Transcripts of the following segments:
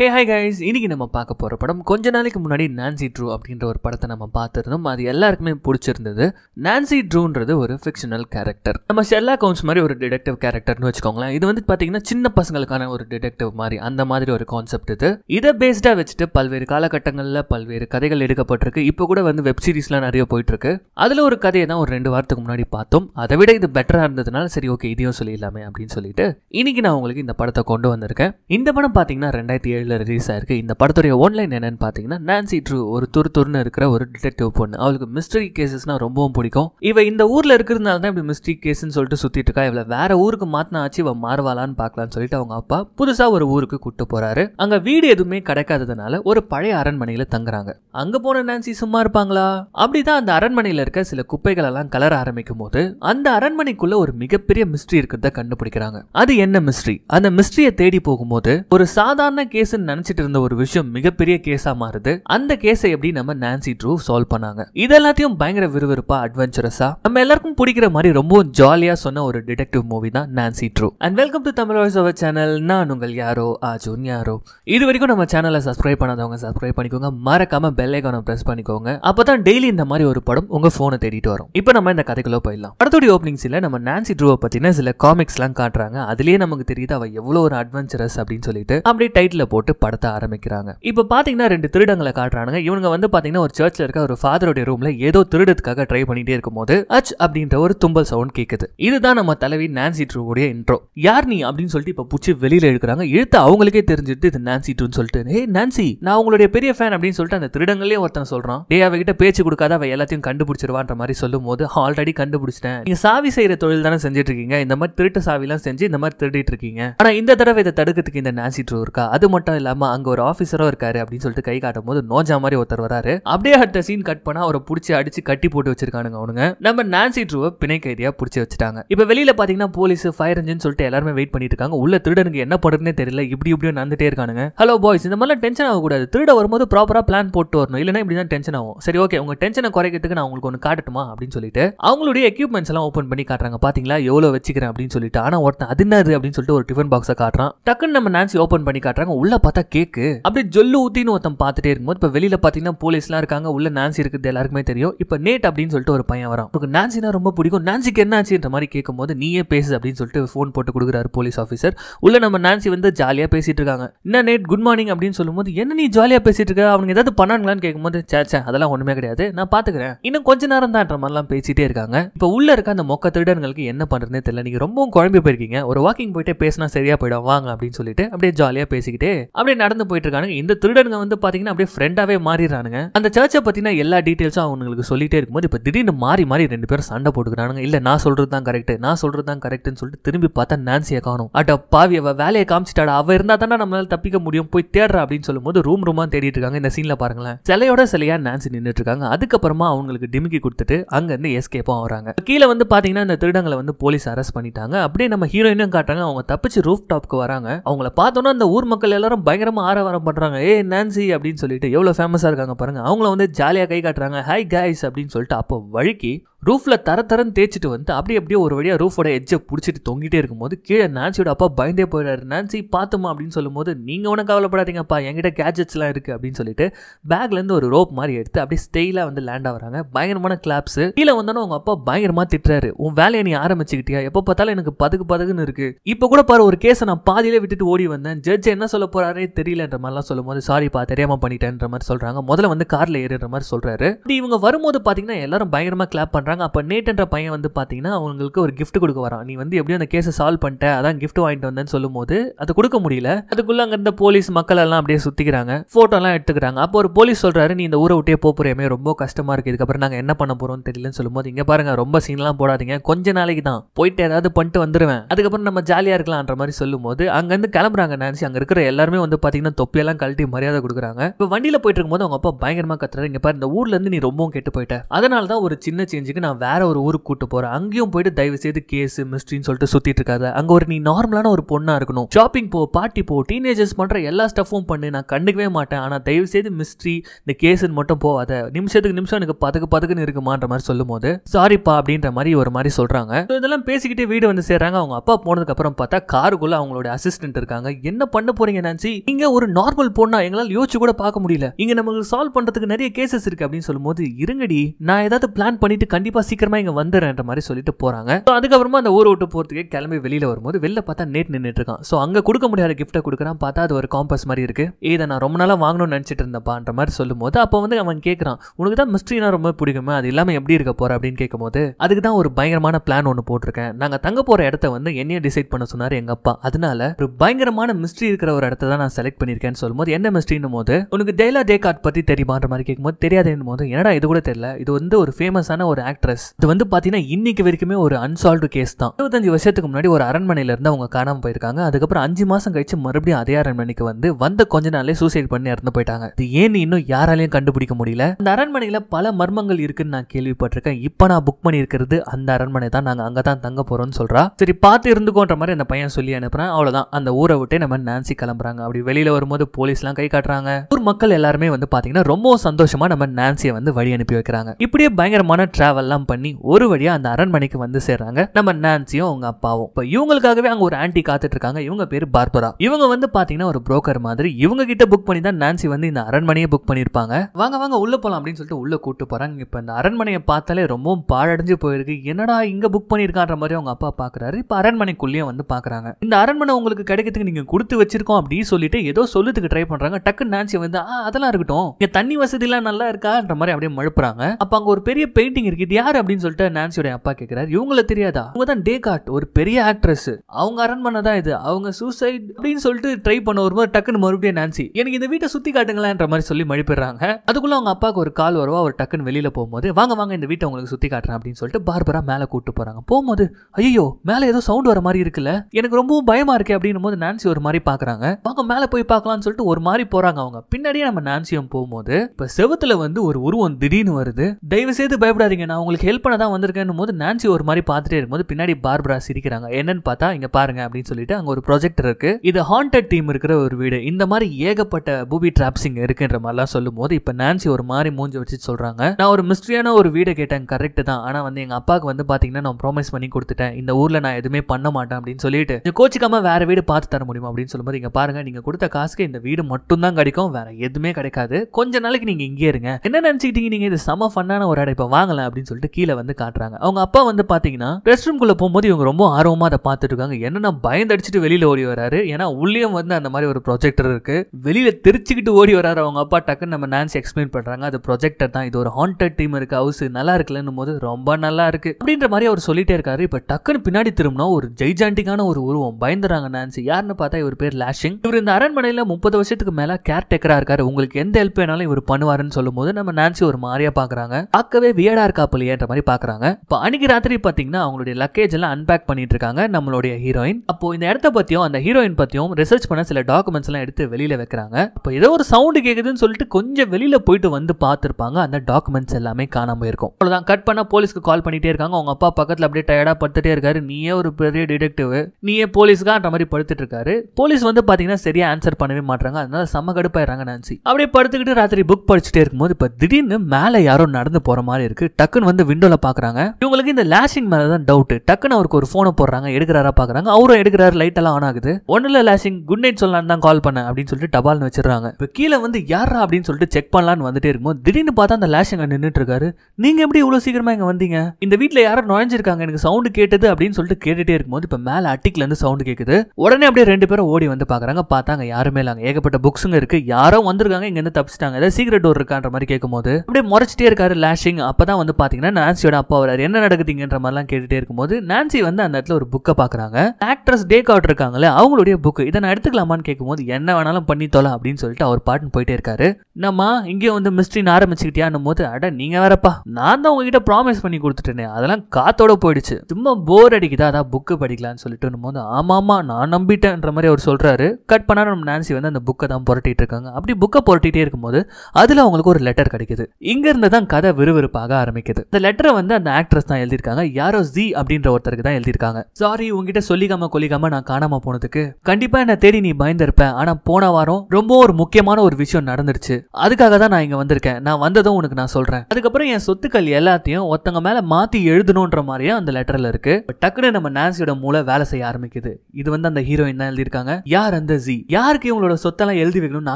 hey hi guys இன்றைக்கி நம்ம பார்க்க போகிற படம் கொஞ்ச நாளைக்கு முன்னாடி நான்சி ட்ரூ அப்படின்ற ஒரு படத்தை நம்ம பார்த்துருந்தோம் அது எல்லாருக்குமே பிடிச்சிருந்தது நான்சி ட்ரூன்றது ஒரு ஃபிக்ஷனல் கேரக்டர் நம்ம ஷெல்லா கவுன்ஸ் மாதிரி ஒரு டிடெக்டிவ் கேரக்டர்னு வச்சுக்கோங்களேன் இது வந்து பார்த்தீங்கன்னா சின்ன பசங்களுக்கான ஒரு டிடெக்டிவ் மாதிரி அந்த மாதிரி ஒரு கான்செப்ட் இது இதை பேஸ்டாக வச்சுட்டு பல்வேறு காலகட்டங்களில் பல்வேறு கதைகள் எடுக்கப்பட்டிருக்கு இப்போ கூட வந்து வெப் சீரிஸ்லாம் நிறைய போயிட்டுருக்கு அதில் ஒரு கதையை தான் ஒரு ரெண்டு வாரத்துக்கு முன்னாடி பார்த்தோம் அதை விட இது பெட்டராக இருந்ததுனால சரி ஓகே இதையும் சொல்லிடலாமே அப்படின்னு சொல்லிட்டு இன்னைக்கு நான் உங்களுக்கு இந்த படத்தை கொண்டு வந்திருக்கேன் இந்த படம் பார்த்தீங்கன்னா ரெண்டாயிரத்தி ஏழில் ரிலீஸ் ஆயிருக்கு இந்த படத்துடைய ஒன்லைன் என்னன்னு பார்த்தீங்கன்னா நான்சி ட்ரூ ஒரு துரு துருன்னு இருக்கிற ஒரு டிடெக்டிவ் பொண்ணு அவளுக்கு மிஸ்டரி கேசஸ்னால் ரொம்பவும் பிடிக்கும் இவ இந்த ஊரில் இருக்கிறதுனால தான் இப்படி மிஸ்டரி கேஸ்ன்னு சொல்லிட்டு சுற்றிட்டு இருக்கா இவளை வேற ஊருக்கு மாற்றினா ஆச்சு இவ மாறுவாளான்னு பார்க்கலான்னு சொல்லிட்டு அவங்க அப்பா புதுசாக ஒரு ஊருக்கு கூட்டு போகிறாரு அங்கே வீடு எதுவுமே கிடைக்காததுனால ஒரு பழைய அரண்மனையில் தங்குறாங்க அங்கே போன நான்சி சும்மா இருப்பாங்களா அப்படிதான் அந்த அரண்மனையில் இருக்க சில குப்பைகள் எல்லாம் கலர ஆரம்பிக்கும் போது அந்த அரண்மனைக்குள்ள ஒரு மிகப்பெரிய மிஸ்ட்ரி இருக்கிறத கண்டுபிடிக்கிறாங்க அது என்ன மிஸ்ட்ரி அந்த மிஸ்ட்ரியை தேடி போகும்போது ஒரு சாதாரண கேஸ் கேஸ்ன்னு நினைச்சிட்டு இருந்த ஒரு விஷயம் மிகப்பெரிய கேஸா மாறுது அந்த கேஸை எப்படி நம்ம நான்சி ட்ரூ சால்வ் பண்ணாங்க இது எல்லாத்தையும் பயங்கர விறுவிறுப்பா அட்வென்ச்சரஸா நம்ம எல்லாருக்கும் பிடிக்கிற மாதிரி ரொம்ப ஜாலியா சொன்ன ஒரு டிடெக்டிவ் மூவி தான் Nancy Drew and welcome to Tamil voice அவர் சேனல் நான் உங்கள் யாரோ ஆஜூன் யாரோ இது வரைக்கும் நம்ம சேனலை சப்ஸ்கிரைப் பண்ணாதவங்க சப்ஸ்கிரைப் பண்ணிக்கோங்க மறக்காம பெல் ஐக்கானை பிரஸ் பண்ணிக்கோங்க அப்பதான் டெய்லி இந்த மாதிரி ஒரு படம் உங்க போனை தேடிட்டு வரும் இப்போ நம்ம இந்த கதைக்குள்ள போயிடலாம் படத்துடைய ஓப்பனிங்ஸ்ல நம்ம நான்சி ட்ரூவை பத்தின சில காமிக்ஸ் எல்லாம் காட்டுறாங்க அதுலயே நமக்கு தெரியுது அவ எவ்வளவு ஒரு அட்வென்ச்சரஸ் அப்படின்னு சொல்லிட்டு அப்படியே டைட்டில் போட்டு போட்டு படத்தை ஆரம்பிக்கிறாங்க இப்போ பாத்தீங்கன்னா ரெண்டு திருடங்களை காட்டுறானுங்க இவங்க வந்து பாத்தீங்கன்னா ஒரு சர்ச்சில் இருக்க ஒரு ஃபாதருடைய ரூம்ல ஏதோ திருடத்துக்காக ட்ரை பண்ணிட்டே இருக்கும் போது அச் அப்படின்ற ஒரு தும்பல் சவுண்ட் கேட்குது இதுதான் நம்ம தலைவி நான்சி ட்ரூவுடைய இன்ட்ரோ யார் நீ அப்படின்னு சொல்லிட்டு இப்போ புச்சு வெளியில எடுக்கிறாங்க இழுத்து அவங்களுக்கே தெரிஞ்சுட்டு இது நான்சி ட்ரூன்னு சொல்லிட்டு ஹே நான்சி நான் உங்களுடைய பெரிய ஃபேன் அப்படின்னு சொல்லிட்டு அந்த திருடங்களே ஒருத்தன் சொல்றான் டே அவகிட்ட பேச்சு கொடுக்காத அவ எல்லாத்தையும் கண்டுபிடிச்சிருவான்ற மாதிரி சொல்லும் போது ஆல்ரெடி கண்டுபிடிச்சிட்டேன் நீங்க சாவி செய்யற தொழில் தானே செஞ்சுட்டு இருக்கீங்க இந்த மாதிரி திருட்டு எல்லாம் செஞ்சு இந்த மாதிரி திருடிட்டு இருக்கீங்க ஆனா இந்த தடவை இதை தடுக்கிறதுக்கு இந்த நான்சி ட்ரூ இருக்கா அது மட்டும் மட்டும் இல்லாம அங்க ஒரு ஆபீசரும் இருக்காரு அப்படின்னு சொல்லிட்டு கை காட்டும் போது நோஜா மாதிரி ஒருத்தர் வராரு அப்படியே அடுத்த சீன் கட் பண்ணா அவரை பிடிச்சி அடிச்சு கட்டி போட்டு வச்சிருக்கானுங்க அவனுங்க நம்ம நான்சி ட்ரூவை பிணை கைதியா பிடிச்சி வச்சுட்டாங்க இப்ப வெளியில பார்த்தீங்கன்னா போலீஸ் ஃபயர் இன்ஜின்னு சொல்லிட்டு எல்லாருமே வெயிட் பண்ணிட்டு இருக்காங்க உள்ள திருடனுக்கு என்ன படுறதுனே தெரியல இப்படி இப்படியும் நடந்துட்டே இருக்கானுங்க ஹலோ பாய்ஸ் இந்த மாதிரி டென்ஷன் கூடாது திருட வரும்போது ப்ராப்பராக பிளான் போட்டு வரணும் இல்லைன்னா இப்படி தான் டென்ஷன் ஆகும் சரி ஓகே உங்க டென்ஷனை குறைக்கிறதுக்கு நான் உங்களுக்கு ஒன்று காட்டட்டுமா அப்படின்னு சொல்லிட்டு அவங்களுடைய எக்யூப்மெண்ட்ஸ் எல்லாம் ஓப்பன் பண்ணி காட்டுறாங்க பாத்தீங்களா எவ்வளவு வச்சுக்கிறேன் அப்படின்னு சொல்லிட்டு ஆனா ஒருத்தன் அது என்னது அப்படின்னு சொல்லிட்டு ஒரு டிஃபன் பாக்ஸை காட்டுறான் டக்குன்னு நம்ம நான்சி ஓப்பன் பண்ணி காட்டுறாங்க உள்ள பார்த்தா கேக்கு அப்படியே ஜொல்லு ஊத்தின்னு ஒருத்தன் பார்த்துட்டே இருக்கும்போது இப்போ வெளியில் பார்த்தீங்கன்னா போலீஸ்லாம் இருக்காங்க உள்ள நான்சி இருக்குது எல்லாருக்குமே தெரியும் இப்போ நேட் அப்படின்னு சொல்லிட்டு ஒரு பையன் வரான் உங்களுக்கு நான்சினா ரொம்ப பிடிக்கும் நான்சிக்கு என்ன ஆச்சுன்ற மாதிரி கேட்கும்போது நீயே பேசு அப்படின்னு சொல்லிட்டு ஃபோன் போட்டு கொடுக்குறாரு போலீஸ் ஆஃபீஸர் உள்ள நம்ம நான்சி வந்து ஜாலியாக பேசிட்டு இருக்காங்க என்ன நேட் குட் மார்னிங் அப்படின்னு சொல்லும்போது என்ன நீ ஜாலியாக பேசிட்டு இருக்க அவங்க ஏதாவது பண்ணாங்களான்னு கேட்கும்போது சேச்சே அதெல்லாம் ஒன்றுமே கிடையாது நான் பார்த்துக்கிறேன் இன்னும் கொஞ்ச நேரம் தான்ன்ற மாதிரிலாம் பேசிட்டே இருக்காங்க இப்போ உள்ள இருக்க அந்த மொக்க திருடன்களுக்கு என்ன பண்ணுறதுன்னு தெரியல நீங்கள் ரொம்பவும் குழம்பி போயிருக்கீங்க ஒரு வாக்கிங் போயிட்டு பேசினா சரியாக போயிடும் வாங்க அப்படின்னு சொல்லிட்டு அப்படியே ஜாலியாக பேசிக்கிட்டே அப்படியே நடந்து போயிட்டு இருக்கானுங்க இந்த திருடனுங்க வந்து பாத்தீங்கன்னா அப்படியே ஃப்ரெண்டாவே மாறிடுறானுங்க அந்த சர்ச்சை பத்தின எல்லா டீடைல்ஸும் அவங்களுக்கு சொல்லிட்டே இருக்கும்போது இப்போ திடீர்னு மாறி மாறி ரெண்டு பேரும் சண்டை போட்டுக்கிறானுங்க இல்ல நான் சொல்றது தான் கரெக்ட் நான் சொல்றது தான் கரெக்ட்னு சொல்லிட்டு திரும்பி பார்த்தா நான்சியை காணும் அட பாவி அவ வேலையை காமிச்சிட்டாடா அவ இருந்தா தானே நம்மளால தப்பிக்க முடியும் போய் தேடுறா அப்படின்னு சொல்லும்போது ரூம் ரூமா தேடிட்டு இருக்காங்க இந்த சீன்ல பாருங்களேன் சிலையோட சிலையா நான்சி நின்றுட்டு இருக்காங்க அதுக்கப்புறமா அவங்களுக்கு டிமிக்கி கொடுத்துட்டு அங்க இருந்து எஸ்கேப்பும் வராங்க கீழே வந்து பாத்தீங்கன்னா இந்த திருடங்களை வந்து போலீஸ் அரெஸ்ட் பண்ணிட்டாங்க அப்படியே நம்ம ஹீரோயினும் காட்டுறாங்க அவங்க தப்பிச்சு ரூஃப் டாப்க்கு வராங்க அவங்கள பார்த்தோன்னா அந்த ஊர் மக்கள் எல்லாரும் எல்லாரும் பயங்கரமாக ஆரவாரம் பண்ணுறாங்க ஏ நான்சி அப்படின்னு சொல்லிட்டு எவ்வளோ ஃபேமஸாக இருக்காங்க பாருங்கள் அவங்கள வந்து ஜாலியாக கை காட்டுறாங்க ஹை கைஸ் அப்படின்னு சொல்லிட்டு அப்போ வழுக்கி ரூஃபில் தர தரன்னு தேய்ச்சிட்டு வந்து அப்படியே அப்படியே ஒரு வழியாக ரூஃபோட எட்ஜை பிடிச்சிட்டு தொங்கிட்டே இருக்கும்போது கீழே நான்சியோட அப்பா பயந்தே போயிடாரு நான்சி பார்த்துமா அப்படின்னு சொல்லும்போது நீங்கள் ஒன்றும் கவலைப்படாதீங்கப்பா என்கிட்ட கேஜெட்ஸ்லாம் இருக்குது அப்படின்னு சொல்லிட்டு பேக்லேருந்து ஒரு ரோப் மாதிரி எடுத்து அப்படியே ஸ்டெயிலாக வந்து லேண்ட் ஆகிறாங்க பயங்கரமான கிளாப்ஸ் கீழே வந்தோன்னா உங்கள் அப்பா பயங்கரமாக திட்டுறாரு உன் வேலையை நீ ஆரம்பிச்சுக்கிட்டியா எப்போ பார்த்தாலும் எனக்கு பதுக்கு பதுக்குன்னு இருக்குது இப்போ கூட பாரு ஒரு கேஸை நான் பாதியிலே விட்டுட்டு ஓடி வந்தேன் ஜட்ஜ் என்ன சொல்ல போகிறாரே தெரியலன்ற மாதிரிலாம் சொல்லும்போது சாரிப்பா தெரியாமல் பண்ணிட்டேன்ற மாதிரி சொல்கிறாங்க முதல்ல வந்து காரில் ஏறுன்ற மாதிரி சொல்கிறாரு இவங்க வரும்போது பார்த்தீங்கன்னா எல்லாரும் பயங்கரமாக கிளாப் பண்ணுறாங்க பண்ணுறாங்க அப்போ நேட்டுன்ற பையன் வந்து பார்த்தீங்கன்னா அவங்களுக்கு ஒரு கிஃப்ட் கொடுக்க வரான் நீ வந்து எப்படியும் அந்த கேஸை சால்வ் பண்ணிட்ட அதான் கிஃப்ட் வாங்கிட்டு வந்தேன்னு சொல்லும்போது அது கொடுக்க முடியல அதுக்குள்ளே அங்கே இருந்த போலீஸ் மக்கள் எல்லாம் அப்படியே சுற்றிக்கிறாங்க ஃபோட்டோலாம் எடுத்துக்கிறாங்க அப்போ ஒரு போலீஸ் சொல்கிறாரு நீ இந்த ஊரை விட்டே போகிறேமே ரொம்ப கஷ்டமாக இருக்குது இதுக்கப்புறம் நாங்கள் என்ன பண்ண போகிறோம்னு தெரியலன்னு சொல்லும்போது இங்கே பாருங்கள் ரொம்ப சீன்லாம் போடாதீங்க கொஞ்ச நாளைக்கு தான் போயிட்டு ஏதாவது பண்ணிட்டு வந்துடுவேன் அதுக்கப்புறம் நம்ம ஜாலியாக இருக்கலாம்ன்ற மாதிரி சொல்லும்போது அங்கேருந்து கிளம்புறாங்க நான்சி அங்கே இருக்கிற எல்லாருமே வந்து பார்த்தீங்கன்னா தொப்பியெல்லாம் கழட்டி மரியாதை கொடுக்குறாங்க இப்போ வண்டியில் போயிட்டு இருக்கும்போது அவங்க அப்பா பயங்கரமாக கத்துறாரு இங்கே பாரு இந்த ஊர்லேருந்து நீ ரொம்பவும் கெட்டு போயிட்ட அதனால தான் ஒரு சின்ன சேஞ்சுக்கு விட்டுட்டு நான் வேற ஒரு ஊருக்கு கூட்டு போறேன் அங்கேயும் போயிட்டு தயவு செய்து கேஸ் மிஸ்ட்ரின்னு சொல்லிட்டு சுத்திட்டு இருக்காத அங்க ஒரு நீ நார்மலான ஒரு பொண்ணா இருக்கணும் ஷாப்பிங் போ பார்ட்டி போ டீனேஜர்ஸ் பண்ற எல்லா ஸ்டஃப்பும் பண்ணு நான் கண்டுக்கவே மாட்டேன் ஆனா தயவு செய்து மிஸ்ட்ரி இந்த கேஸ்ன்னு மட்டும் போகாத நிமிஷத்துக்கு நிமிஷம் எனக்கு பதுக்கு பதுக்குன்னு இருக்குமான்ற மாதிரி சொல்லும் போது சாரிப்பா அப்படின்ற மாதிரி ஒரு மாதிரி சொல்றாங்க இதெல்லாம் பேசிக்கிட்டே வீடு வந்து சேர்றாங்க அவங்க அப்பா போனதுக்கு அப்புறம் பார்த்தா காருக்குள்ள அவங்களோட அசிஸ்டன்ட் இருக்காங்க என்ன பண்ண போறீங்க நான்சி நீங்க ஒரு நார்மல் பொண்ணா எங்களால் யோசிச்சு கூட பார்க்க முடியல இங்க நமக்கு சால்வ் பண்றதுக்கு நிறைய கேசஸ் இருக்கு அப்படின்னு சொல்லும்போது இருங்கடி நான் ஏதாவது பிளான் பண்ணிட்டு கண்டிப்பா கண்டிப்பாக சீக்கிரமாக இங்கே வந்துடுறேன்ற மாதிரி சொல்லிட்டு போகிறாங்க ஸோ அதுக்கப்புறமா அந்த ஊரை விட்டு போகிறதுக்கே கிளம்பி வெளியில் வரும்போது வெளில பார்த்தா நேட் நின்றுட்டு இருக்கான் ஸோ அங்கே கொடுக்க முடியாத கிஃப்ட்டை கொடுக்குறான் பார்த்தா அது ஒரு காம்பஸ் மாதிரி இருக்கு இதை நான் ரொம்ப நாளாக வாங்கணும்னு நினச்சிட்டு இருந்தப்பான்ற மாதிரி சொல்லும்போது அப்போ வந்து அவன் கேட்குறான் உனக்கு தான் மிஸ்ட்ரினா ரொம்ப பிடிக்குமே அது இல்லாமல் எப்படி இருக்க போகிற அப்படின்னு கேட்கும்போது அதுக்கு தான் ஒரு பயங்கரமான பிளான் ஒன்று போட்டிருக்கேன் நாங்கள் தங்க போகிற இடத்த வந்து என்னையே டிசைட் பண்ண சொன்னார் எங்கள் அப்பா அதனால ஒரு பயங்கரமான மிஸ்ட்ரி இருக்கிற ஒரு இடத்த தான் நான் செலக்ட் பண்ணியிருக்கேன்னு சொல்லும்போது என்ன மிஸ்ட்ரின்னு போது உனக்கு டெய்லா டே கார்ட் பற்றி தெரியுமான்ற மாதிரி கேட்கும்போது தெரியாதுன்னு போது என்னடா இது கூட தெரியல இது வந்து ஒரு ஃபேமஸான ஒரு ஆக்டர் ஆக்ட்ரஸ் இது வந்து பார்த்தீங்கன்னா இன்னைக்கு வரைக்குமே ஒரு அன்சால்வ்டு கேஸ் தான் இருபத்தஞ்சு வருஷத்துக்கு முன்னாடி ஒரு அரண்மனையில இருந்து அவங்க காணாம போயிருக்காங்க அதுக்கப்புறம் அஞ்சு மாசம் கழிச்சு மறுபடியும் அதே அரண்மனைக்கு வந்து வந்த கொஞ்ச நாளே சூசைட் பண்ணி இறந்து போயிட்டாங்க இது ஏன் இன்னும் யாராலையும் கண்டுபிடிக்க முடியல அந்த அரண்மனையில பல மர்மங்கள் இருக்குன்னு நான் கேள்விப்பட்டிருக்கேன் இப்போ நான் புக் பண்ணியிருக்கிறது அந்த அரண்மனை தான் நாங்கள் அங்கே தான் தங்க போறோம்னு சொல்றா சரி பார்த்து இருந்துக்கோன்ற மாதிரி அந்த பையன் சொல்லி அனுப்புறேன் அவ்வளவுதான் அந்த ஊரை விட்டே நம்ம நான்சி கிளம்புறாங்க அப்படி வெளியில வரும்போது போலீஸ்லாம் கை காட்டுறாங்க ஊர் மக்கள் எல்லாருமே வந்து பாத்தீங்கன்னா ரொம்ப சந்தோஷமா நம்ம நான்சியை வந்து வழி அனுப்பி வைக்கிறாங்க இப்படியே பயங்கரமான டிராவல் எல்லாம் பண்ணி ஒரு வழியாக அந்த அரண்மனைக்கு வந்து சேர்றாங்க நம்ம நான்சியும் அவங்க அப்பாவும் இப்போ இவங்களுக்காகவே அங்கே ஒரு ஆன்டி காத்துட்டு இருக்காங்க இவங்க பேர் பார்பரா இவங்க வந்து பாத்தீங்கன்னா ஒரு புரோக்கர் மாதிரி இவங்க கிட்ட புக் பண்ணி தான் நான்சி வந்து இந்த அரண்மனையை புக் பண்ணியிருப்பாங்க வாங்க வாங்க உள்ள போகலாம் அப்படின்னு சொல்லிட்டு உள்ள கூட்டு போறாங்க இப்போ இந்த அரண்மனையை பார்த்தாலே ரொம்பவும் பாழடைஞ்சு போயிருக்கு என்னடா இங்க புக் பண்ணியிருக்கான்ற மாதிரி அவங்க அப்பா பாக்குறாரு இப்போ அரண்மனைக்குள்ளேயே வந்து பாக்குறாங்க இந்த அரண்மனை உங்களுக்கு கிடைக்கிறதுக்கு நீங்க கொடுத்து வச்சிருக்கோம் அப்படின்னு சொல்லிட்டு ஏதோ சொல்லுதுக்கு ட்ரை பண்றாங்க டக்கு நான்சி வந்து அதெல்லாம் இருக்கட்டும் இங்க தண்ணி வசதி எல்லாம் நல்லா இருக்கான்ற மாதிரி அப்படியே மழுப்புறாங்க அப்ப அங்க ஒரு பெரிய பெயிண்டிங் இருக்கு இது யார் அப்படின்னு சொல்லிட்டு நான்சியோட அப்பா கேட்கிறாரு இவங்களை தெரியாதா அவங்க தான் டே காட் ஒரு பெரிய ஆக்ட்ரஸ் அவங்க அரண்மனை தான் இது அவங்க சூசைட் அப்படின்னு சொல்லிட்டு ட்ரை பண்ண மாதிரி டக்குன்னு மறுபடியும் நான்சி எனக்கு இந்த வீட்டை சுத்தி காட்டுங்களேன்ற மாதிரி சொல்லி மழிப்பிடுறாங்க அதுக்குள்ள அவங்க அப்பாவுக்கு ஒரு கால் வருவா அவர் டக்குன்னு வெளியில போகும்போது வாங்க வாங்க இந்த வீட்டை உங்களுக்கு சுத்தி காட்டுறேன் அப்படின்னு சொல்லிட்டு பார்பரா மேல கூட்டு போறாங்க போகும்போது ஐயோ மேல ஏதோ சவுண்ட் வர மாதிரி இருக்குல்ல எனக்கு ரொம்பவும் பயமா இருக்கே அப்படின்னும் போது நான்சி ஒரு மாதிரி பாக்குறாங்க வாங்க மேல போய் பார்க்கலாம்னு சொல்லிட்டு ஒரு மாதிரி போறாங்க அவங்க பின்னாடியே நம்ம நான்சியும் போகும்போது இப்ப செவத்துல வந்து ஒரு உருவம் திடீர்னு வருது தயவு செய்து பயப்படாதீங்க நான் அவங்களுக்கு ஹெல்ப் பண்ண தான் வந்திருக்கேன்னு போது நான்சி ஒரு மாதிரி பார்த்துட்டே இருக்கும்போது பின்னாடி பார்பரா சிரிக்கிறாங்க என்னன்னு பார்த்தா இங்கே பாருங்க அப்படின்னு சொல்லிட்டு அங்கே ஒரு ப்ரொஜெக்டர் இருக்கு இது ஹாண்டட் டீம் இருக்கிற ஒரு வீடு இந்த மாதிரி ஏகப்பட்ட பூபி டிராப்ஸ் இங்கே இருக்குன்ற மாதிரிலாம் சொல்லும் போது இப்போ நான்சி ஒரு மாதிரி மூஞ்சி வச்சு சொல்றாங்க நான் ஒரு மிஸ்ட்ரியான ஒரு வீடை கேட்டேன் கரெக்ட் தான் ஆனால் வந்து எங்கள் அப்பாவுக்கு வந்து பார்த்தீங்கன்னா நான் ப்ராமிஸ் பண்ணி கொடுத்துட்டேன் இந்த ஊரில் நான் எதுவுமே பண்ண மாட்டேன் அப்படின்னு சொல்லிட்டு கோச்சிக்காம வேற வீடு பார்த்து தர முடியுமா அப்படின்னு சொல்லும்போது இங்கே பாருங்க நீங்கள் கொடுத்த காசுக்கு இந்த வீடு மட்டும் தான் கிடைக்கும் வேற எதுவுமே கிடைக்காது கொஞ்ச நாளைக்கு நீங்கள் இங்கே இருங்க என்ன நினச்சிக்கிட்டீங்க நீங்கள் இது செம ஃபன்னான ஒரு இடம் இப்போ வாங்கலாம் அப்படின்னு சொல்லிட்டு கீழே வந்து காட்டுறாங்க அவங்க அப்பா வந்து பார்த்தீங்கன்னா ரெஸ்ட் ரூம்குள்ளே போகும்போது இவங்க ரொம்ப ஆர்வமாக அதை பார்த்துட்டு இருக்காங்க என்னன்னா பயந்து அடிச்சுட்டு ஓடி வராரு ஏன்னா உள்ளேயும் வந்து அந்த மாதிரி ஒரு ப்ரொஜெக்டர் இருக்கு வெளியில் தெரிச்சுக்கிட்டு ஓடி வராரு அவங்க அப்பா டக்குன்னு நம்ம நான்சி எக்ஸ்பிளைன் பண்றாங்க அது ப்ரொஜெக்டர் தான் இது ஒரு ஹாண்டட் டீம் இருக்கு ஹவுஸ் நல்லா இருக்குல்லன்னு போது ரொம்ப நல்லா இருக்கு அப்படின்ற மாதிரி அவர் சொல்லிட்டே இருக்காரு இப்போ டக்குன்னு பின்னாடி திரும்பினா ஒரு ஜெய்ஜாண்டிக்கான ஒரு உருவம் பயந்துறாங்க நான்சி யாருன்னு பார்த்தா இவர் பேர் லாஷிங் இவர் இந்த அரண்மனையில் முப்பது வருஷத்துக்கு மேலே டேக்கரா இருக்காரு உங்களுக்கு எந்த ஹெல்ப் வேணாலும் இவர் பண்ணுவாருன்னு சொல்லும்போது நம்ம நான்சி ஒரு மாதிரியா பார்க்குறாங்க பார்க்கவே வியடா இருக்காப்பில் வழியேன்ற மாதிரி பாக்குறாங்க இப்போ அன்னைக்கு ராத்திரி பார்த்தீங்கன்னா அவங்களுடைய லக்கேஜ் எல்லாம் அன்பேக் பண்ணிட்டு இருக்காங்க நம்மளுடைய ஹீரோயின் அப்போ இந்த இடத்த பத்தியும் அந்த ஹீரோயின் பத்தியும் ரிசர்ச் பண்ண சில டாக்குமெண்ட்ஸ் எல்லாம் எடுத்து வெளியில வைக்கிறாங்க இப்போ ஏதோ ஒரு சவுண்ட் கேக்குதுன்னு சொல்லிட்டு கொஞ்சம் வெளியில போயிட்டு வந்து பார்த்துருப்பாங்க அந்த டாக்குமெண்ட்ஸ் எல்லாமே காணாம போயிருக்கும் அவ்வளவுதான் கட் பண்ண போலீஸ்க்கு கால் பண்ணிட்டே இருக்காங்க அவங்க அப்பா பக்கத்துல அப்படியே டயர்டா படுத்துட்டே இருக்காரு நீயே ஒரு பெரிய டிடெக்டிவ் நீயே போலீஸ்க்கான்ற மாதிரி படுத்துட்டு இருக்காரு போலீஸ் வந்து பாத்தீங்கன்னா சரியா ஆன்சர் பண்ணவே மாட்டாங்க அதனால செம்ம கடுப்பாயிடுறாங்க நான்சி அப்படியே படுத்துக்கிட்டு ராத்திரி புக் படிச்சுட்டே இருக்கும்போது இப்போ திடீர்னு மேலே யாரோ நடந்து போற மாதிரி இருக்கு டக்குன்னு வந்து விண்டோல பாக்குறாங்க இவங்களுக்கு இந்த லேஷிங் மேலே தான் டவுட் டக்குன்னு அவருக்கு ஒரு ஃபோனை போடுறாங்க எடுக்கிறாரா பாக்குறாங்க அவரும் எடுக்கிறாரு லைட் எல்லாம் ஆன் ஆகுது இல்ல லேஷிங் குட் நைட் சொல்லலாம் தான் கால் பண்ண அப்படின்னு சொல்லிட்டு டபால்னு வச்சிடறாங்க இப்போ கீழே வந்து யாரா அப்படின்னு சொல்லிட்டு செக் பண்ணலான்னு வந்துட்டே இருக்கும் திடீர்னு பார்த்தா அந்த லேஷிங் நின்றுட்டு இருக்காரு நீங்க எப்படி இவ்வளோ சீக்கிரமாக இங்கே வந்தீங்க இந்த வீட்டில் யாரும் நுழைஞ்சிருக்காங்க எனக்கு சவுண்டு கேட்டது அப்படின்னு சொல்லிட்டு கேட்டுட்டே இருக்கும்போது இப்போ மேலே இருந்து சவுண்ட் கேட்குது உடனே அப்படியே ரெண்டு பேரும் ஓடி வந்து பாக்குறாங்க பார்த்தாங்க யாருமே இல்லாங்க ஏகப்பட்ட புக்ஸுங்க இருக்கு யாரோ வந்திருக்காங்க இங்கேருந்து தப்பிச்சிட்டாங்க ஏதாவது சீக்கிரம் டோர் இருக்கான்ற மாதிரி கேட்கும்போது அப்படியே முறைச்சிட்டே இருக்காரு லேஷிங் அப்போ தான் வந்து பார்த்தீங்கன்னா பார்த்தீங்கன்னா நான்சியோட அப்பா வராரு என்ன நடக்குதுங்கன்ற மாதிரிலாம் கேட்டுகிட்டே இருக்கும்போது நான்சி வந்து அந்த இடத்துல ஒரு புக்கை பார்க்குறாங்க ஆக்ட்ரஸ் டேக் அவுட் இருக்காங்களே அவங்களுடைய புக்கு இதை நான் எடுத்துக்கலாமான்னு கேட்கும்போது என்ன வேணாலும் பண்ணி தொலை அப்படின்னு சொல்லிட்டு அவர் பாட்டுன்னு போயிட்டே இருக்காரு என்னம்மா இங்கேயும் வந்து மிஸ்ட்ரின்னு ஆரம்பிச்சுக்கிட்டியான்னும் போது அட நீங்கள் வேறப்பா நான் தான் உங்ககிட்ட ப்ராமிஸ் பண்ணி கொடுத்துட்டேனே அதெல்லாம் காத்தோட போயிடுச்சு சும்மா போர் அடிக்குதா அதான் புக்கு படிக்கலான்னு சொல்லிட்டு போது ஆமாம் நான் நம்பிட்டேன்ற மாதிரி அவர் சொல்கிறாரு கட் பண்ணாலும் நம்ம நான்சி வந்து அந்த புக்கை தான் புரட்டிகிட்டு இருக்காங்க அப்படி புக்கை புரட்டிகிட்டே இருக்கும்போது அதில் அவங்களுக்கு ஒரு லெட்டர் கிடைக்குது இங்கேருந்து தான் கதை விறுவிறுப்பாக ஆரம்பிக்குது இந்த லெட்டரை வந்து அந்த ஆக்ட்ரஸ் தான் எழுதியிருக்காங்க யாரோ ஜி அப்படின்ற ஒருத்தருக்கு தான் எழுதியிருக்காங்க சாரி உங்ககிட்ட சொல்லிக்காம கொல்லிக்காம நான் காணாம போனதுக்கு கண்டிப்பா என்ன தேடி நீ பயந்திருப்ப ஆனா போன வாரம் ரொம்ப ஒரு முக்கியமான ஒரு விஷயம் நடந்துருச்சு அதுக்காக தான் நான் இங்க வந்திருக்கேன் நான் வந்ததும் உனக்கு நான் சொல்றேன் அதுக்கப்புறம் என் சொத்துக்கள் எல்லாத்தையும் ஒருத்தங்க மேல மாத்தி எழுதணுன்ற மாதிரியே அந்த லெட்டர்ல இருக்கு டக்குனு நம்ம நான்சியோட மூளை வேலை செய்ய ஆரம்பிக்குது இது வந்து அந்த ஹீரோயின் தான் எழுதியிருக்காங்க யார் அந்த ஜி யாருக்கு இவங்களோட சொத்தெல்லாம் எழுதி வைக்கணும்னு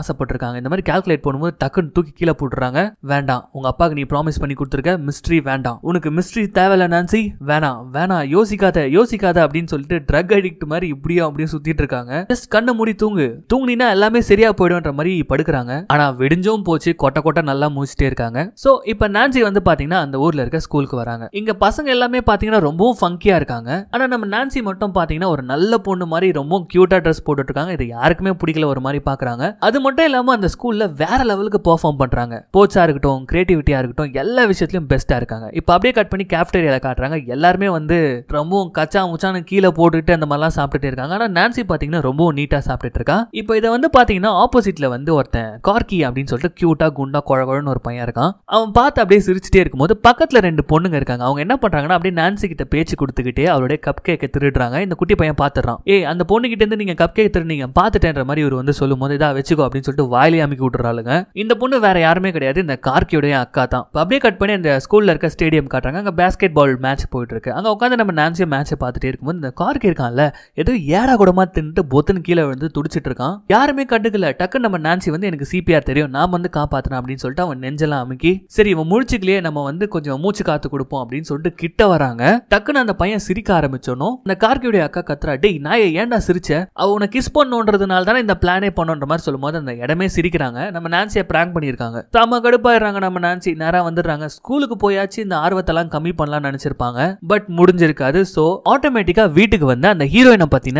ஆசைப்பட்டிருக்காங்க இந்த மாதிரி கால்குலேட் பண்ணும்போது டக்குன்னு தூக்கி கீழே போட்டுறாங்க வேண்டாம் உங்க அப்பாவுக்கு நீ ப்ராமிஸ் பண்ணி கொடுத்துருக்க மிஸ்ட்ரி வேண்டாம் உனக்கு மிஸ்ட்ரி தேவையில்ல நான்சி வேணாம் வேணாம் யோசிக்காத யோசிக்காத அப்படின்னு சொல்லிட்டு ட்ரக் அடிக்ட் மாதிரி இப்படியா அப்படின்னு சுத்திட்டு இருக்காங்க ஜஸ்ட் கண்ணு மூடி தூங்கு தூங்கினா எல்லாமே சரியா போயிடும்ன்ற மாதிரி படுக்கிறாங்க ஆனா விடிஞ்சும் போச்சு கொட்டை கொட்டை நல்லா முடிச்சுட்டே இருக்காங்க சோ இப்ப நான்சி வந்து பாத்தீங்கன்னா அந்த ஊர்ல இருக்க ஸ்கூலுக்கு வராங்க இங்க பசங்க எல்லாமே பாத்தீங்கன்னா ரொம்பவும் ஃபங்கியா இருக்காங்க ஆனா நம்ம நான்சி மட்டும் பாத்தீங்கன்னா ஒரு நல்ல பொண்ணு மாதிரி ரொம்ப கியூட்டா ட்ரெஸ் போட்டுட்டு இருக்காங்க இது யாருக்குமே பிடிக்கல ஒரு மாதிரி பாக்குறாங்க அது மட்டும் இல்லாம அந்த ஸ்கூல்ல வேற லெவலுக்கு பெர்ஃபார்ம் பண்றாங்க போச்சாக இருக்கட்டும் கிரியேட்டிவிட்டியா இருக்கட்டும் எல்லா விஷயத்திலும் பெஸ்டா இருக்காங்க காமிச்சிருக்காங்க இப்போ அப்படியே கட் பண்ணி கேப்டேரியாவில் காட்டுறாங்க எல்லாருமே வந்து ரொம்பவும் கச்சா முச்சான கீழே போட்டுட்டு அந்த மாதிரிலாம் சாப்பிட்டுட்டு இருக்காங்க ஆனால் நான்சி பார்த்தீங்கன்னா ரொம்பவும் நீட்டாக சாப்பிட்டுட்டு இருக்கா இப்போ இதை வந்து பார்த்தீங்கன்னா ஆப்போசிட்டில் வந்து ஒருத்தன் கார்கி அப்படின்னு சொல்லிட்டு க்யூட்டாக குண்டா குழகுழன்னு ஒரு பையன் இருக்கான் அவன் பார்த்து அப்படியே சிரிச்சுட்டே இருக்கும்போது பக்கத்தில் ரெண்டு பொண்ணுங்க இருக்காங்க அவங்க என்ன பண்ணுறாங்கன்னா அப்படியே நான்சி கிட்ட பேச்சு கொடுத்துக்கிட்டே அவருடைய கப் கேக்கை திருடுறாங்க இந்த குட்டி பையன் பார்த்துறான் ஏ அந்த பொண்ணுகிட்ட இருந்து நீங்கள் கப் கேக் திருநீங்க பார்த்துட்டேன்ற மாதிரி ஒரு வந்து சொல்லும் போது இதாக வச்சுக்கோ அப்படின்னு சொல்லிட்டு வாயிலே அமைக்க விட்டுறாளுங்க இந்த பொண்ணு வேற யாருமே கிடையாது இந்த கார்கியுடைய அக்கா தான் அப்படியே கட் பண்ணி அந்த ஸ்கூலில் இருக்க ஸ்டேடியம் காட்டுறாங்க அங்கே பேஸ்கெட் பால் மேட்ச் போயிட்டுருக்கு அங்கே உட்காந்து நம்ம நான்சியோ மேட்ச்சை பார்த்துட்டே இருக்கும்போது இந்த கார்க் இருக்கான்ல எது ஏடா கூடமாக தின்ட்டு பொத்துன்னு கீழே வந்து துடிச்சிட்டு இருக்கான் யாருமே கண்டுக்கல டக்கு நம்ம நான்சி வந்து எனக்கு சிபிஆர் தெரியும் நான் வந்து காப்பாற்றணும் அப்படின்னு சொல்லிட்டு அவன் நெஞ்செல்லாம் அமுக்கி சரி இவன் முழிச்சுக்கலையே நம்ம வந்து கொஞ்சம் மூச்சு காத்து கொடுப்போம் அப்படின்னு சொல்லிட்டு கிட்ட வராங்க டக்குன்னு அந்த பையன் சிரிக்க ஆரம்பிச்சோனோ இந்த கார்கியுடைய அக்கா கத்துறா டேய் நான் ஏன்டா சிரிச்ச அவ உன கிஸ் பண்ணுன்றதுனால தானே இந்த பிளானே பண்ணுன்ற மாதிரி சொல்லும்போது அந்த இடமே சிரிக்கிறாங்க நம்ம நான்சியை பிராங்க் பண்ணியிருக்காங்க செம கடுப்பாயிடுறாங்க நம்ம நான்சி நேராக வந்துடுறாங்க ஸ்கூலுக்கு போயா யாராச்சும் இந்த ஆர்வத்தெல்லாம் கம்மி பண்ணலாம்னு நினைச்சிருப்பாங்க பட் முடிஞ்சிருக்காது ஸோ ஆட்டோமேட்டிக்கா வீட்டுக்கு வந்து அந்த ஹீரோயினை பத்தின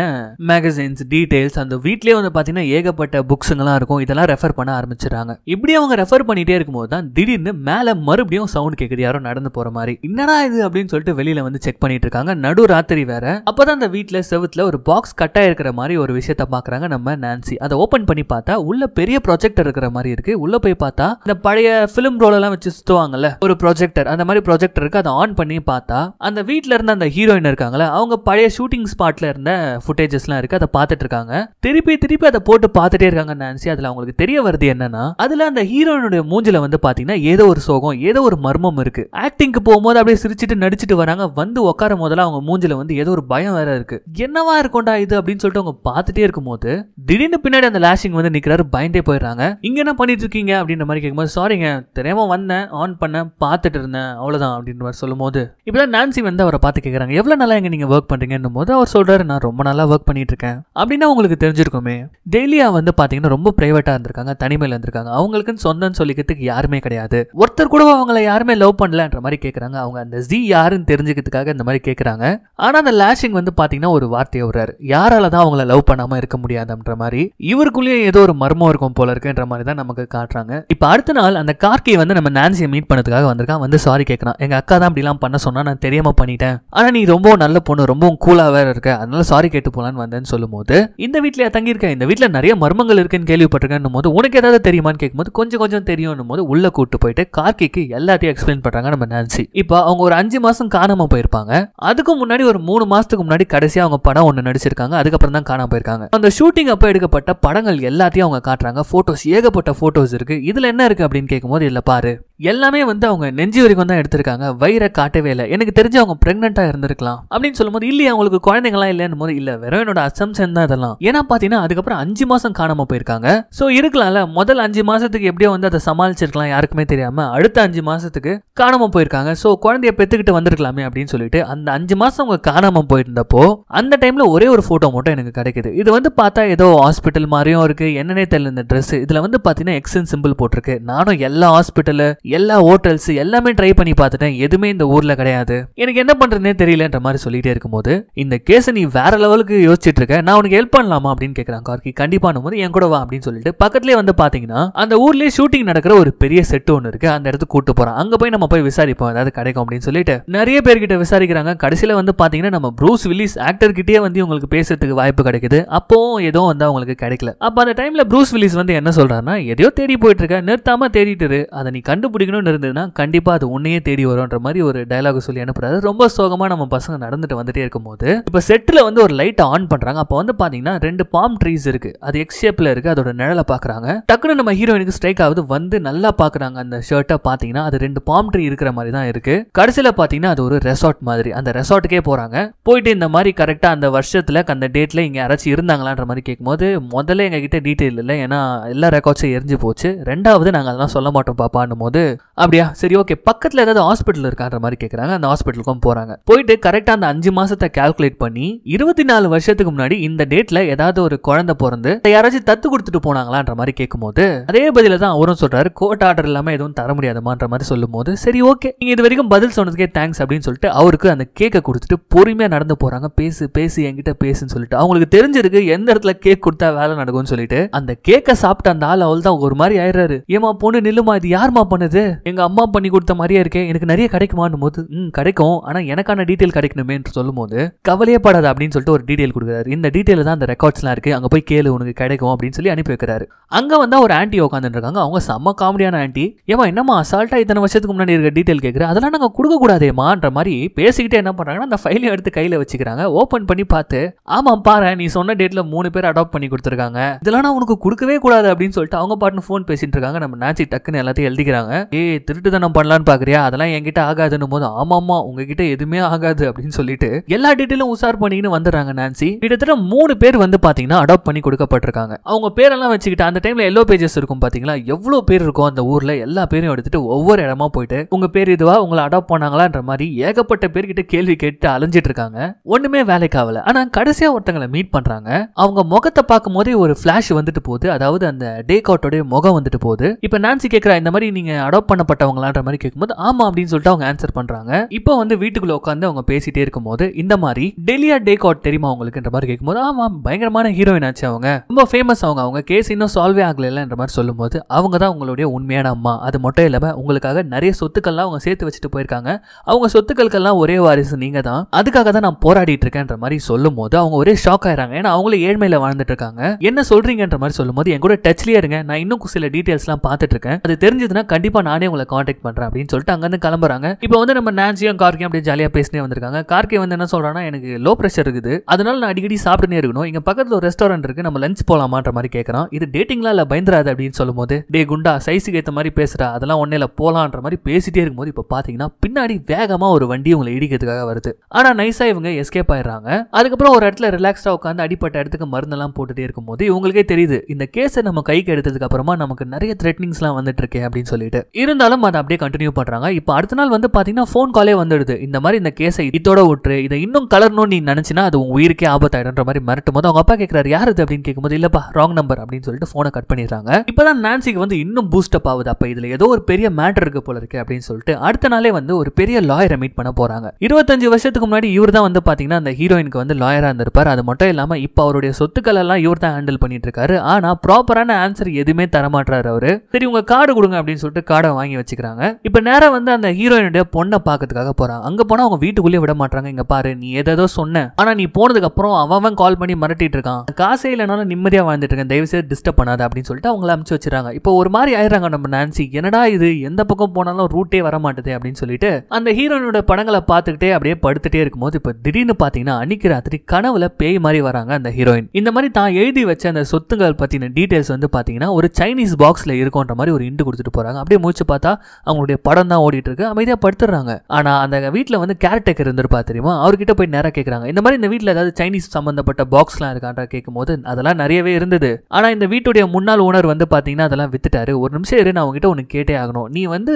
மேகசைன்ஸ் டீடைல்ஸ் அந்த வீட்லயே வந்து பாத்தீங்கன்னா ஏகப்பட்ட புக்ஸுங்கெல்லாம் இருக்கும் இதெல்லாம் ரெஃபர் பண்ண ஆரம்பிச்சிருக்காங்க இப்படி அவங்க ரெஃபர் பண்ணிட்டே இருக்கும்போது தான் திடீர்னு மேல மறுபடியும் சவுண்ட் கேக்குது யாரோ நடந்து போற மாதிரி என்னடா இது அப்படின்னு சொல்லிட்டு வெளியில வந்து செக் பண்ணிட்டு இருக்காங்க நடு ராத்திரி வேற அப்பதான் அந்த வீட்டுல செவத்துல ஒரு பாக்ஸ் கட் ஆயிருக்கிற மாதிரி ஒரு விஷயத்த பாக்குறாங்க நம்ம நான்சி அதை ஓபன் பண்ணி பார்த்தா உள்ள பெரிய ப்ரொஜெக்டர் இருக்கிற மாதிரி இருக்கு உள்ள போய் பார்த்தா இந்த பழைய பிலிம் ரோல் எல்லாம் வச்சு சுத்துவாங்கல்ல ஒரு ப்ரொஜெக்டர் அந்த மாதிரி ப்ரொஜெக்ட் இருக்குது அதை ஆன் பண்ணி பார்த்தா அந்த வீட்டில் இருந்த அந்த ஹீரோயின் இருக்காங்களே அவங்க பழைய ஷூட்டிங் ஸ்பாட்டில் இருந்த ஃபுட்டேஜஸ்லாம் இருக்குது அதை பார்த்துட்டு இருக்காங்க திருப்பி திருப்பி அதை போட்டு பார்த்துட்டே இருக்காங்க நான்சி அதில் அவங்களுக்கு தெரிய வருது என்னன்னா அதில் அந்த ஹீரோயினுடைய மூஞ்சில வந்து பார்த்தீங்கன்னா ஏதோ ஒரு சோகம் ஏதோ ஒரு மர்மம் இருக்குது ஆக்டிங்க்கு போகும்போது அப்படியே சிரிச்சிட்டு நடிச்சிட்டு வராங்க வந்து உட்கார முதல்ல அவங்க மூஞ்சில வந்து ஏதோ ஒரு பயம் வேற இருக்குது என்னவா இருக்கும்டா இது அப்படின்னு சொல்லிட்டு அவங்க பார்த்துட்டே இருக்கும்போது திடீர்னு பின்னாடி அந்த லாஷிங் வந்து நிற்கிறாரு பயந்தே போயிடுறாங்க இங்க என்ன பண்ணிட்டு இருக்கீங்க அப்படின்ற மாதிரி கேட்கும்போது சாரிங்க தெரியாம வந்தேன் ஆன் பண்ண பார்த்துட்டு இருந்தேன் அவ்வளோதான் அப்படின்ற மாதிரி சொல்லும்போது இப்போ நான்சி வந்து அவரை பார்த்து கேட்குறாங்க எவ்வளோ நல்லா எங்கே நீங்கள் ஒர்க் பண்ணுறீங்கன்னும் போது அவர் சொல்கிறாரு நான் ரொம்ப நல்லா ஒர்க் பண்ணிட்டு இருக்கேன் அப்படின்னா உங்களுக்கு தெரிஞ்சிருக்குமே டெய்லியாக வந்து பார்த்தீங்கன்னா ரொம்ப ப்ரைவேட்டாக இருந்திருக்காங்க தனிமையில் இருந்திருக்காங்க அவங்களுக்குன்னு சொந்தம்னு சொல்லிக்கிறதுக்கு யாருமே கிடையாது ஒருத்தர் கூட அவங்கள யாருமே லவ் பண்ணலன்ற மாதிரி கேட்குறாங்க அவங்க அந்த ஜி யாருன்னு தெரிஞ்சுக்கிறதுக்காக இந்த மாதிரி கேட்குறாங்க ஆனால் அந்த லேஷிங் வந்து பார்த்தீங்கன்னா ஒரு வார்த்தையை விடுறாரு யாரால தான் அவங்கள லவ் பண்ணாமல் இருக்க முடியாதுன்ற மாதிரி இவருக்குள்ளேயே ஏதோ ஒரு மர்மம் இருக்கும் போல இருக்குன்ற மாதிரி தான் நமக்கு காட்டுறாங்க இப்போ அடுத்த நாள் அந்த கார்கே வந்து நம்ம நான்சியை மீட் பண்ணதுக்காக வந்திருக்கான் வந்து சாரி சாரி கேட்குறான் எங்க அக்கா தான் அப்படிலாம் பண்ண சொன்னா நான் தெரியாம பண்ணிட்டேன் ஆனா நீ ரொம்ப நல்ல பொண்ணு ரொம்பவும் கூலா வேற இருக்க அதனால சாரி கேட்டு போலான்னு வந்தேன்னு சொல்லும் போது இந்த வீட்டில் தங்கியிருக்கேன் இந்த வீட்டுல நிறைய மர்மங்கள் இருக்குன்னு கேள்விப்பட்டிருக்கேன் போது உனக்கு ஏதாவது தெரியுமான்னு கேட்கும்போது கொஞ்சம் கொஞ்சம் தெரியும் போது உள்ள கூட்டு போயிட்டு கார்கிக்கு எல்லாத்தையும் எக்ஸ்பிளைன் பண்றாங்க நம்ம நான்சி இப்போ அவங்க ஒரு அஞ்சு மாசம் காணாம போயிருப்பாங்க அதுக்கு முன்னாடி ஒரு மூணு மாசத்துக்கு முன்னாடி கடைசியா அவங்க படம் ஒன்று நடிச்சிருக்காங்க அதுக்கப்புறம் தான் காணாம போயிருக்காங்க அந்த ஷூட்டிங் அப்போ எடுக்கப்பட்ட படங்கள் எல்லாத்தையும் அவங்க காட்டுறாங்க போட்டோஸ் ஏகப்பட்ட போட்டோஸ் இருக்கு இதுல என்ன இருக்கு அப்படின்னு கேட்கும்போது இல்ல பாரு எல்லாமே வந்து அவங்க நெஞ்சு வரைக்கும் தான் எடுத்திருக்காங்க வயிற காட்டவே இல்லை எனக்கு தெரிஞ்சு அவங்க பிரெக்னெண்ட்டாக இருந்திருக்கலாம் அப்படின்னு சொல்லும்போது இல்லையா அவங்களுக்கு குழந்தைங்களாம் இல்லைன்னு போது இல்லை வெறும் என்னோட அசம்சன் தான் இதெல்லாம் ஏன்னா பார்த்தீங்கன்னா அதுக்கப்புறம் அஞ்சு மாதம் காணாம போயிருக்காங்க ஸோ இருக்கலாம்ல முதல் அஞ்சு மாதத்துக்கு எப்படியோ வந்து அதை சமாளிச்சிருக்கலாம் யாருக்குமே தெரியாமல் அடுத்த அஞ்சு மாதத்துக்கு காணாம போயிருக்காங்க ஸோ குழந்தைய பெற்றுக்கிட்டு வந்திருக்கலாமே அப்படின்னு சொல்லிட்டு அந்த அஞ்சு மாதம் அவங்க காணாமல் போயிருந்தப்போ அந்த டைமில் ஒரே ஒரு ஃபோட்டோ மட்டும் எனக்கு கிடைக்குது இது வந்து பார்த்தா ஏதோ ஹாஸ்பிட்டல் மாதிரியும் இருக்குது என்னன்னே தெரியல இந்த ட்ரெஸ் இதில் வந்து பார்த்தீங்கன்னா எக்ஸன் சிம்பிள் போட்டிருக்கு நானும் எல்லா ஹாஸ்பிட்டலு எல்லா ஹோட்டல்ஸ் எல்லாமே ட்ரை பண்ணி பார்த்துட்டேன் எதுவுமே இந்த ஊரில் கிடையாது எனக்கு என்ன பண்றதுன்னே தெரியலன்ற மாதிரி சொல்லிகிட்டே இருக்கும்போது இந்த கேஸை நீ வேற லெவலுக்கு யோசிச்சுட்டு இருக்க நான் உனக்கு ஹெல்ப் பண்ணலாமா அப்படின்னு கேட்குறான் கார்கி கண்டிப்பான போது என் கூட வா அப்படின்னு சொல்லிட்டு பக்கத்துலேயே வந்து பார்த்தீங்கன்னா அந்த ஊர்லேயே ஷூட்டிங் நடக்கிற ஒரு பெரிய செட்டு ஒன்று இருக்குது அந்த இடத்துக்கு கூட்டு போகிறான் அங்கே போய் நம்ம போய் விசாரிப்போம் ஏதாவது கிடைக்கும் அப்படின்னு சொல்லிட்டு நிறைய பேர்கிட்ட விசாரிக்கிறாங்க கடைசியில் வந்து பார்த்தீங்கன்னா நம்ம ப்ரூஸ் வில்லிஸ் கிட்டே வந்து உங்களுக்கு பேசுறதுக்கு வாய்ப்பு கிடைக்குது அப்போ ஏதோ வந்து அவங்களுக்கு கிடைக்கல அப்போ அந்த டைமில் ப்ரூஸ் வில்லிஸ் வந்து என்ன சொல்கிறாருன்னா எதையோ தேடி போயிட்டு இருக்க நிறுத்தாம தேடிட்டு அதை நீ கண்டுபிடிக்கணும்னு இருந்ததுன்னா கண்டிப்பாக அது உண்மை உன்னையே தேடி வரும்ன்ற மாதிரி ஒரு டைலாக் சொல்லி அனுப்புறாரு ரொம்ப சோகமாக நம்ம பசங்க நடந்துட்டு வந்துட்டே இருக்கும்போது இப்போ செட்டில் வந்து ஒரு லைட்டை ஆன் பண்ணுறாங்க அப்போ வந்து பார்த்தீங்கன்னா ரெண்டு பாம் ட்ரீஸ் இருக்குது அது எக்ஸ் ஷேப்பில் இருக்குது அதோட நிழலை பார்க்குறாங்க டக்குனு நம்ம ஹீரோயினுக்கு ஸ்ட்ரைக் ஆகுது வந்து நல்லா பார்க்குறாங்க அந்த ஷர்ட்டை பார்த்தீங்கன்னா அது ரெண்டு பாம் ட்ரீ இருக்கிற மாதிரி தான் இருக்குது கடைசியில் பார்த்தீங்கன்னா அது ஒரு ரெசார்ட் மாதிரி அந்த ரெசார்ட்டுக்கே போகிறாங்க போயிட்டு இந்த மாதிரி கரெக்டாக அந்த வருஷத்தில் அந்த டேட்டில் இங்கே யாராச்சும் இருந்தாங்களான்ற மாதிரி கேட்கும்போது முதல்ல எங்ககிட்ட டீட்டெயில் இல்லை ஏன்னா எல்லா ரெக்கார்ட்ஸும் எரிஞ்சு போச்சு ரெண்டாவது நாங்கள் அதெல்லாம் சொல்ல மாட்டோம் பாப்பான்னும் போது அப்படியா சரி ஓகே பக்கத்து பக்கத்தில் ஏதாவது ஹாஸ்பிட்டல் இருக்கான்ற மாதிரி கேட்குறாங்க அந்த ஹாஸ்பிட்டலுக்கும் போகிறாங்க போயிட்டு கரெக்டாக அந்த அஞ்சு மாதத்தை கேல்குலேட் பண்ணி இருபத்தி நாலு வருஷத்துக்கு முன்னாடி இந்த டேட்டில் ஏதாவது ஒரு குழந்தை பிறந்து யாராச்சும் தத்து கொடுத்துட்டு போனாங்களான்ற மாதிரி கேட்கும்போது அதே பதில தான் அவரும் சொல்கிறாரு கோர்ட் ஆர்டர் இல்லாமல் எதுவும் தர முடியாதமான்ற மாதிரி போது சரி ஓகே நீங்கள் இது வரைக்கும் பதில் சொன்னதுக்கே தேங்க்ஸ் அப்படின்னு சொல்லிட்டு அவருக்கு அந்த கேக்கை கொடுத்துட்டு பொறுமையாக நடந்து போகிறாங்க பேசு பேசு என்கிட்ட பேசுன்னு சொல்லிட்டு அவங்களுக்கு தெரிஞ்சிருக்கு எந்த இடத்துல கேக் கொடுத்தா வேலை நடக்கும்னு சொல்லிட்டு அந்த கேக்கை சாப்பிட்ட அந்த ஆள் அவள் தான் ஒரு மாதிரி ஆயிடுறாரு ஏமா பொண்ணு நில்லுமா இது யாருமா பண்ணுது எங்க அம்மா பண்ணி கொடுத்த மாதிரி தேடிக்கிட்டே இருக்கேன் எனக்கு நிறைய கிடைக்குமான்னு போது ம் கிடைக்கும் ஆனால் எனக்கான டீட்டெயில் கிடைக்கணுமே என்று சொல்லும்போது கவலையே படாது அப்படின்னு சொல்லிட்டு ஒரு டீடெயில் கொடுக்குறாரு இந்த டீட்டெயில் தான் அந்த ரெக்கார்ட்ஸ்லாம் இருக்குது அங்கே போய் கேளு உனக்கு கிடைக்கும் அப்படின்னு சொல்லி அனுப்பி வைக்கிறாரு அங்கே வந்தால் ஒரு ஆண்டி உட்காந்துருக்காங்க அவங்க செம்ம காமெடியான ஆண்டி ஏமா என்னம்மா அசால்ட்டாக இத்தனை வருஷத்துக்கு முன்னாடி இருக்க டீட்டெயில் கேட்குறேன் அதெல்லாம் நாங்கள் கொடுக்கக்கூடாதேமான்ற மாதிரி பேசிக்கிட்டே என்ன பண்ணுறாங்கன்னா அந்த ஃபைலையும் எடுத்து கையில் வச்சுக்கிறாங்க ஓப்பன் பண்ணி பார்த்து ஆமாம் பாரு நீ சொன்ன டேட்டில் மூணு பேர் அடாப்ட் பண்ணி கொடுத்துருக்காங்க இதெல்லாம் நான் உனக்கு கொடுக்கவே கூடாது அப்படின்னு சொல்லிட்டு அவங்க பாட்டுன்னு ஃபோன் பேசிட்டு இருக்காங்க நம்ம நினச்சி டக்குன்னு எல்லாத்தையும் எழுதிக்கிறாங்க ஏ திருட்டு தானம் பண்ணலான்னு வாங்குறியா அதெல்லாம் என்கிட்ட ஆகாதுன்னு போது ஆமாமா உங்ககிட்ட எதுவுமே ஆகாது அப்படின்னு சொல்லிட்டு எல்லா டீட்டெயிலும் உசார் பண்ணிக்கின்னு வந்துடுறாங்க நான்சி கிட்டத்தட்ட மூணு பேர் வந்து பார்த்தீங்கன்னா அடாப்ட் பண்ணி கொடுக்கப்பட்டிருக்காங்க அவங்க பேரெல்லாம் வச்சுக்கிட்டு அந்த டைம்ல எல்லோ பேஜஸ் இருக்கும் பார்த்தீங்களா எவ்வளோ பேர் இருக்கும் அந்த ஊரில் எல்லா பேரும் எடுத்துட்டு ஒவ்வொரு இடமா போயிட்டு உங்க பேர் இதுவா உங்களை அடாப்ட் பண்ணாங்களான்ற மாதிரி ஏகப்பட்ட பேர்கிட்ட கேள்வி கேட்டு அலைஞ்சிட்டு இருக்காங்க ஒண்ணுமே வேலைக்கு ஆகல ஆனா கடைசியா ஒருத்தங்களை மீட் பண்றாங்க அவங்க முகத்தை பார்க்கும் போதே ஒரு ஃபிளாஷ் வந்துட்டு போகுது அதாவது அந்த டேக் அவுட்டோடைய முகம் வந்துட்டு போகுது இப்போ நான்சி கேட்கிறா இந்த மாதிரி நீங்க அடாப்ட் பண்ணப்பட்டவங்களான்ற மாதிரி கேட்கும்போது ஆமா அப்படின்னு சொல்லிட்டு அவங்க ஆன்சர் பண்றாங்க இப்போ வந்து வீட்டுக்குள்ள உட்காந்து அவங்க பேசிட்டே இருக்கும்போது இந்த மாதிரி டெலியா டேகாட் தெரியுமா அவங்களுக்குன்ற மாதிரி கேட்கும்போது ஆமா பயங்கரமான ஹீரோயின் ஆச்சு அவங்க ரொம்ப ஃபேமஸ் அவங்க அவங்க கேஸ் இன்னும் சால்வே ஆகலன்ற மாதிரி சொல்லும்போது அவங்க தான் உங்களுடைய உண்மையான அம்மா அது மட்டும் இல்லாம உங்களுக்காக நிறைய சொத்துக்கள்லாம் அவங்க சேர்த்து வச்சுட்டு போயிருக்காங்க அவங்க சொத்துக்களுக்கெல்லாம் ஒரே வாரிசு நீங்க தான் அதுக்காக தான் நான் போராடிட்டு இருக்கேன்ற மாதிரி சொல்லும் போது அவங்க ஒரே ஷாக் ஆயிறாங்க ஏன்னா அவங்களே ஏழ்மையில வாழ்ந்துட்டு இருக்காங்க என்ன சொல்றீங்கன்ற மாதிரி சொல்லும்போது என் கூட டச்லயே இருங்க நான் இன்னும் சில டீட்டெயில்ஸ்லாம் பார்த்துட்டு இருக்கேன் அது தெரிஞ்சதுன்னா கண்டிப்பா நானே உங்களை காண்டாக்ட் பண்றேன் அப்படின்னு சொல்லிட்டு சொல்லிட்டு அங்கேருந்து கிளம்புறாங்க இப்போ வந்து நம்ம நான்சியும் கார்கே அப்படியே ஜாலியாக பேசினே வந்திருக்காங்க கார்கே வந்து என்ன சொல்கிறான்னா எனக்கு லோ ப்ரெஷர் இருக்குது அதனால நான் அடிக்கடி சாப்பிட்டுனே இருக்கணும் இங்கே பக்கத்தில் ஒரு ரெஸ்டாரண்ட் இருக்குது நம்ம லஞ்ச் போகலாமான்ற மாதிரி கேட்குறான் இது டேட்டிங்லாம் இல்லை பயந்துராது அப்படின்னு சொல்லும்போது டே குண்டா சைஸுக்கு ஏற்ற மாதிரி பேசுகிறா அதெல்லாம் ஒன்னே இல்லை போகலான்ற மாதிரி பேசிட்டே இருக்கும்போது இப்போ பார்த்தீங்கன்னா பின்னாடி வேகமாக ஒரு வண்டி உங்களை இடிக்கிறதுக்காக வருது ஆனால் நைஸாக இவங்க எஸ்கேப் ஆயிடுறாங்க அதுக்கப்புறம் ஒரு இடத்துல ரிலாக்ஸாக உட்காந்து அடிப்பட்ட இடத்துக்கு மருந்தெல்லாம் போட்டுட்டே இருக்கும்போது இவங்களுக்கே தெரியுது இந்த கேஸை நம்ம கைக்கு எடுத்ததுக்கு அப்புறமா நமக்கு நிறைய த்ரெட்னிங்ஸ்லாம் வந்துட்டு இருக்கேன் அப்படின்னு சொல்லிட்டு இருந்தாலும் அதை அப்படியே கண்டினியூ பண்ணுறாங்க பண்ணுறாங்க இப்போ அடுத்த நாள் வந்து பார்த்தீங்கன்னா ஃபோன் காலே வந்துடுது இந்த மாதிரி இந்த கேஸை இதோட விட்டுரு இதை இன்னும் கலரணும்னு நீ நினச்சினா அது உன் உயிருக்கே ஆபத்தாயிடுன்ற மாதிரி மிரட்டும் போது அவங்க அப்பா கேட்குறாரு யார் இது அப்படின்னு கேட்கும்போது இல்லப்பா ராங் நம்பர் அப்படின்னு சொல்லிட்டு ஃபோனை கட் பண்ணிடுறாங்க இப்பதான் நான்சிக்கு வந்து இன்னும் ஆகுது ஏதோ ஒரு பெரிய மேட்டர் இருக்கு போல இருக்கு அப்படின்னு சொல்லிட்டு அடுத்த நாளே வந்து ஒரு பெரிய லாயரை மீட் பண்ண போறாங்க இருபத்தஞ்சு வருஷத்துக்கு முன்னாடி இவர் தான் வந்து அந்த ஹீரோயினுக்கு வந்து லாயராக இருந்திருப்பார் அது மட்டும் இல்லாமல் இப்ப அவருடைய சொத்துக்கள் எல்லாம் இவர் தான் ஹேண்டில் பண்ணிட்டு இருக்காரு ஆனா ப்ராப்பரான ஆன்சர் எதுவுமே தரமாட்டார் அவரு சரி உங்க கார்டு கொடுங்க அப்படின்னு சொல்லிட்டு கார்டை வாங்கி வச்சுக்கிறாங்க இப்ப நேரம் அவன் வந்து அந்த ஹீரோயினுடைய பொண்ணை பார்க்கறதுக்காக போறான் அங்க போனா அவங்க வீட்டுக்குள்ளேயே விட மாட்டாங்க இங்க பாரு நீ ஏதோ சொன்ன ஆனா நீ போனதுக்கு அப்புறம் அவன் கால் பண்ணி மிரட்டிட்டு இருக்கான் காசே இல்லைனாலும் நிம்மதியா வாழ்ந்துட்டு இருக்கேன் தயவு செய்து டிஸ்டர்ப் பண்ணாத அப்படின்னு சொல்லிட்டு அவங்கள அமுச்சு வச்சிருக்காங்க இப்போ ஒரு மாதிரி ஆயிடுறாங்க நம்ம நான்சி என்னடா இது எந்த பக்கம் போனாலும் ரூட்டே வர மாட்டேது அப்படின்னு சொல்லிட்டு அந்த ஹீரோயினுடைய படங்களை பார்த்துக்கிட்டே அப்படியே படுத்துட்டே இருக்கும்போது இப்போ திடீர்னு பாத்தீங்கன்னா அன்னைக்கு ராத்திரி கனவுல பேய் மாதிரி வராங்க அந்த ஹீரோயின் இந்த மாதிரி தான் எழுதி வச்ச அந்த சொத்துகள் பத்தின டீடைல்ஸ் வந்து பாத்தீங்கன்னா ஒரு சைனீஸ் பாக்ஸ்ல இருக்கும்ன்ற மாதிரி ஒரு இண்டு கொடுத்துட்டு போறாங்க அப்படியே முடிச்சு பார்த்தா அவங்களுடைய படம் தான் தான் ஓடிட்டு இருக்கு அமைதியா படுத்துறாங்க ஆனா அந்த வீட்டுல வந்து கேரக்டர் இருந்திருப்பா தெரியுமா அவர்கிட்ட போய் நேரம் கேட்குறாங்க இந்த மாதிரி இந்த வீட்டுல ஏதாவது சைனீஸ் சம்மந்தப்பட்ட எல்லாம் இருக்கான்றா கேட்கும்போது அதெல்லாம் நிறையவே இருந்தது ஆனா இந்த வீட்டுடைய முன்னாள் ஓனர் வந்து பாத்தீங்கன்னா அதெல்லாம் வித்துட்டாரு ஒரு நிமிஷம் இரு நான் உங்ககிட்ட ஒன்று கேட்டே ஆகணும் நீ வந்து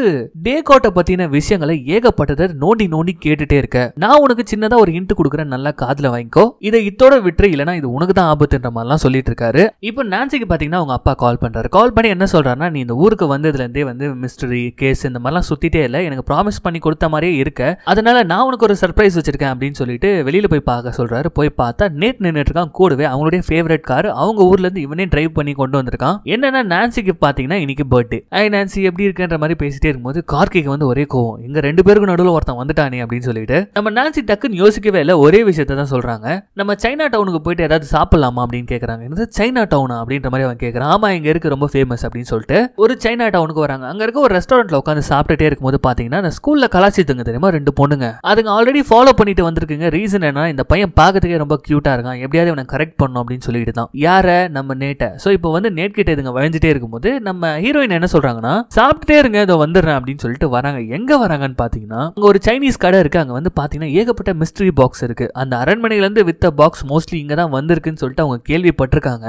டே கோட்டை பத்தின விஷயங்களை ஏகப்பட்டதை நோண்டி நோண்டி கேட்டுட்டே இருக்க நான் உனக்கு சின்னதா ஒரு இன்ட்டு கொடுக்குறேன் நல்லா காதுல வாங்கிக்கோ இதை இத்தோட விட்டுரு இல்லைனா இது உனக்கு தான் ஆபத்துன்ற மாதிரிலாம் சொல்லிட்டு இருக்காரு இப்போ நான்சிக்கு பாத்தீங்கன்னா அவங்க அப்பா கால் பண்றாரு கால் பண்ணி என்ன சொல்றாருன்னா நீ இந்த ஊருக்கு வந்ததுல இருந்தே வந்து மிஸ்டரி கேஸ் இந்த மாதிரிலாம் சுற்றி சுத்திட்டே இல்லை எனக்கு ப்ராமிஸ் பண்ணி கொடுத்த மாதிரியே இருக்க அதனால நான் உனக்கு ஒரு சர்ப்ரைஸ் வச்சிருக்கேன் அப்படின்னு சொல்லிட்டு வெளியில போய் பார்க்க சொல்றாரு போய் பார்த்தா நேட் நின்றுட்டு இருக்கான் கூடவே அவங்களுடைய ஃபேவரட் கார் அவங்க ஊர்ல இருந்து இவனே டிரைவ் பண்ணி கொண்டு வந்திருக்கான் என்னன்னா நான்சிக்கு பாத்தீங்கன்னா இன்னைக்கு பர்த்டே ஐ நான்சி எப்படி இருக்கன்ற மாதிரி பேசிட்டே இருக்கும்போது கார்கிக்கு வந்து ஒரே கோவம் இங்க ரெண்டு பேருக்கு நடுவில் ஒருத்தன் வந்துட்டானே அப்படின்னு சொல்லிட்டு நம்ம நான்சி டக்குன்னு யோசிக்கவே இல்லை ஒரே விஷயத்த தான் சொல்றாங்க நம்ம சைனா டவுனுக்கு போயிட்டு ஏதாவது சாப்பிடலாமா அப்படின்னு கேட்கறாங்க என்னது சைனா டவுனா அப்படின்ற மாதிரி அவன் கேட்கறான் ஆமா இங்க இருக்கு ரொம்ப ஃபேமஸ் அப்படின்னு சொல்லிட்டு ஒரு சைனா டவுனுக்கு வராங்க அங்க இருக்க ஒரு ரெஸ்டாரண்ட்ல உட்காந்து சாப்பிட்டுட்டே போது பாத்தீங்கன்னா நான் ஸ்கூல்ல கலாச்சித்துங்க தெரியுமா ரெண்டு பொண்ணுங்க அதுங்க ஆல்ரெடி ஃபாலோ பண்ணிட்டு வந்திருக்குங்க ரீசன் என்ன இந்த பையன் பாக்கிறதுக்கே ரொம்ப கியூட்டா இருக்கான் எப்படியாவது இவனை கரெக்ட் பண்ணும் அப்படின்னு சொல்லிட்டு தான் யார நம்ம நேட்டை சோ இப்போ வந்து நேட் கிட்ட இதுங்க வளைஞ்சிட்டே இருக்கும்போது நம்ம ஹீரோயின் என்ன சொல்றாங்கன்னா சாப்பிட்டுட்டே இருங்க இதோ வந்துடுறேன் அப்படின்னு சொல்லிட்டு வராங்க எங்க வராங்கன்னு பாத்தீங்கன்னா அங்க ஒரு சைனீஸ் கடை இருக்கு அங்க வந்து பாத்தீங்கன்னா ஏகப்பட்ட மிஸ்ட்ரி பாக்ஸ் இருக்கு அந்த அரண்மனையில இருந்து வித்த பாக்ஸ் மோஸ்ட்லி இங்க தான் வந்திருக்குன்னு சொல்லிட்டு அவங்க கேள்விப்பட்டிருக்காங்க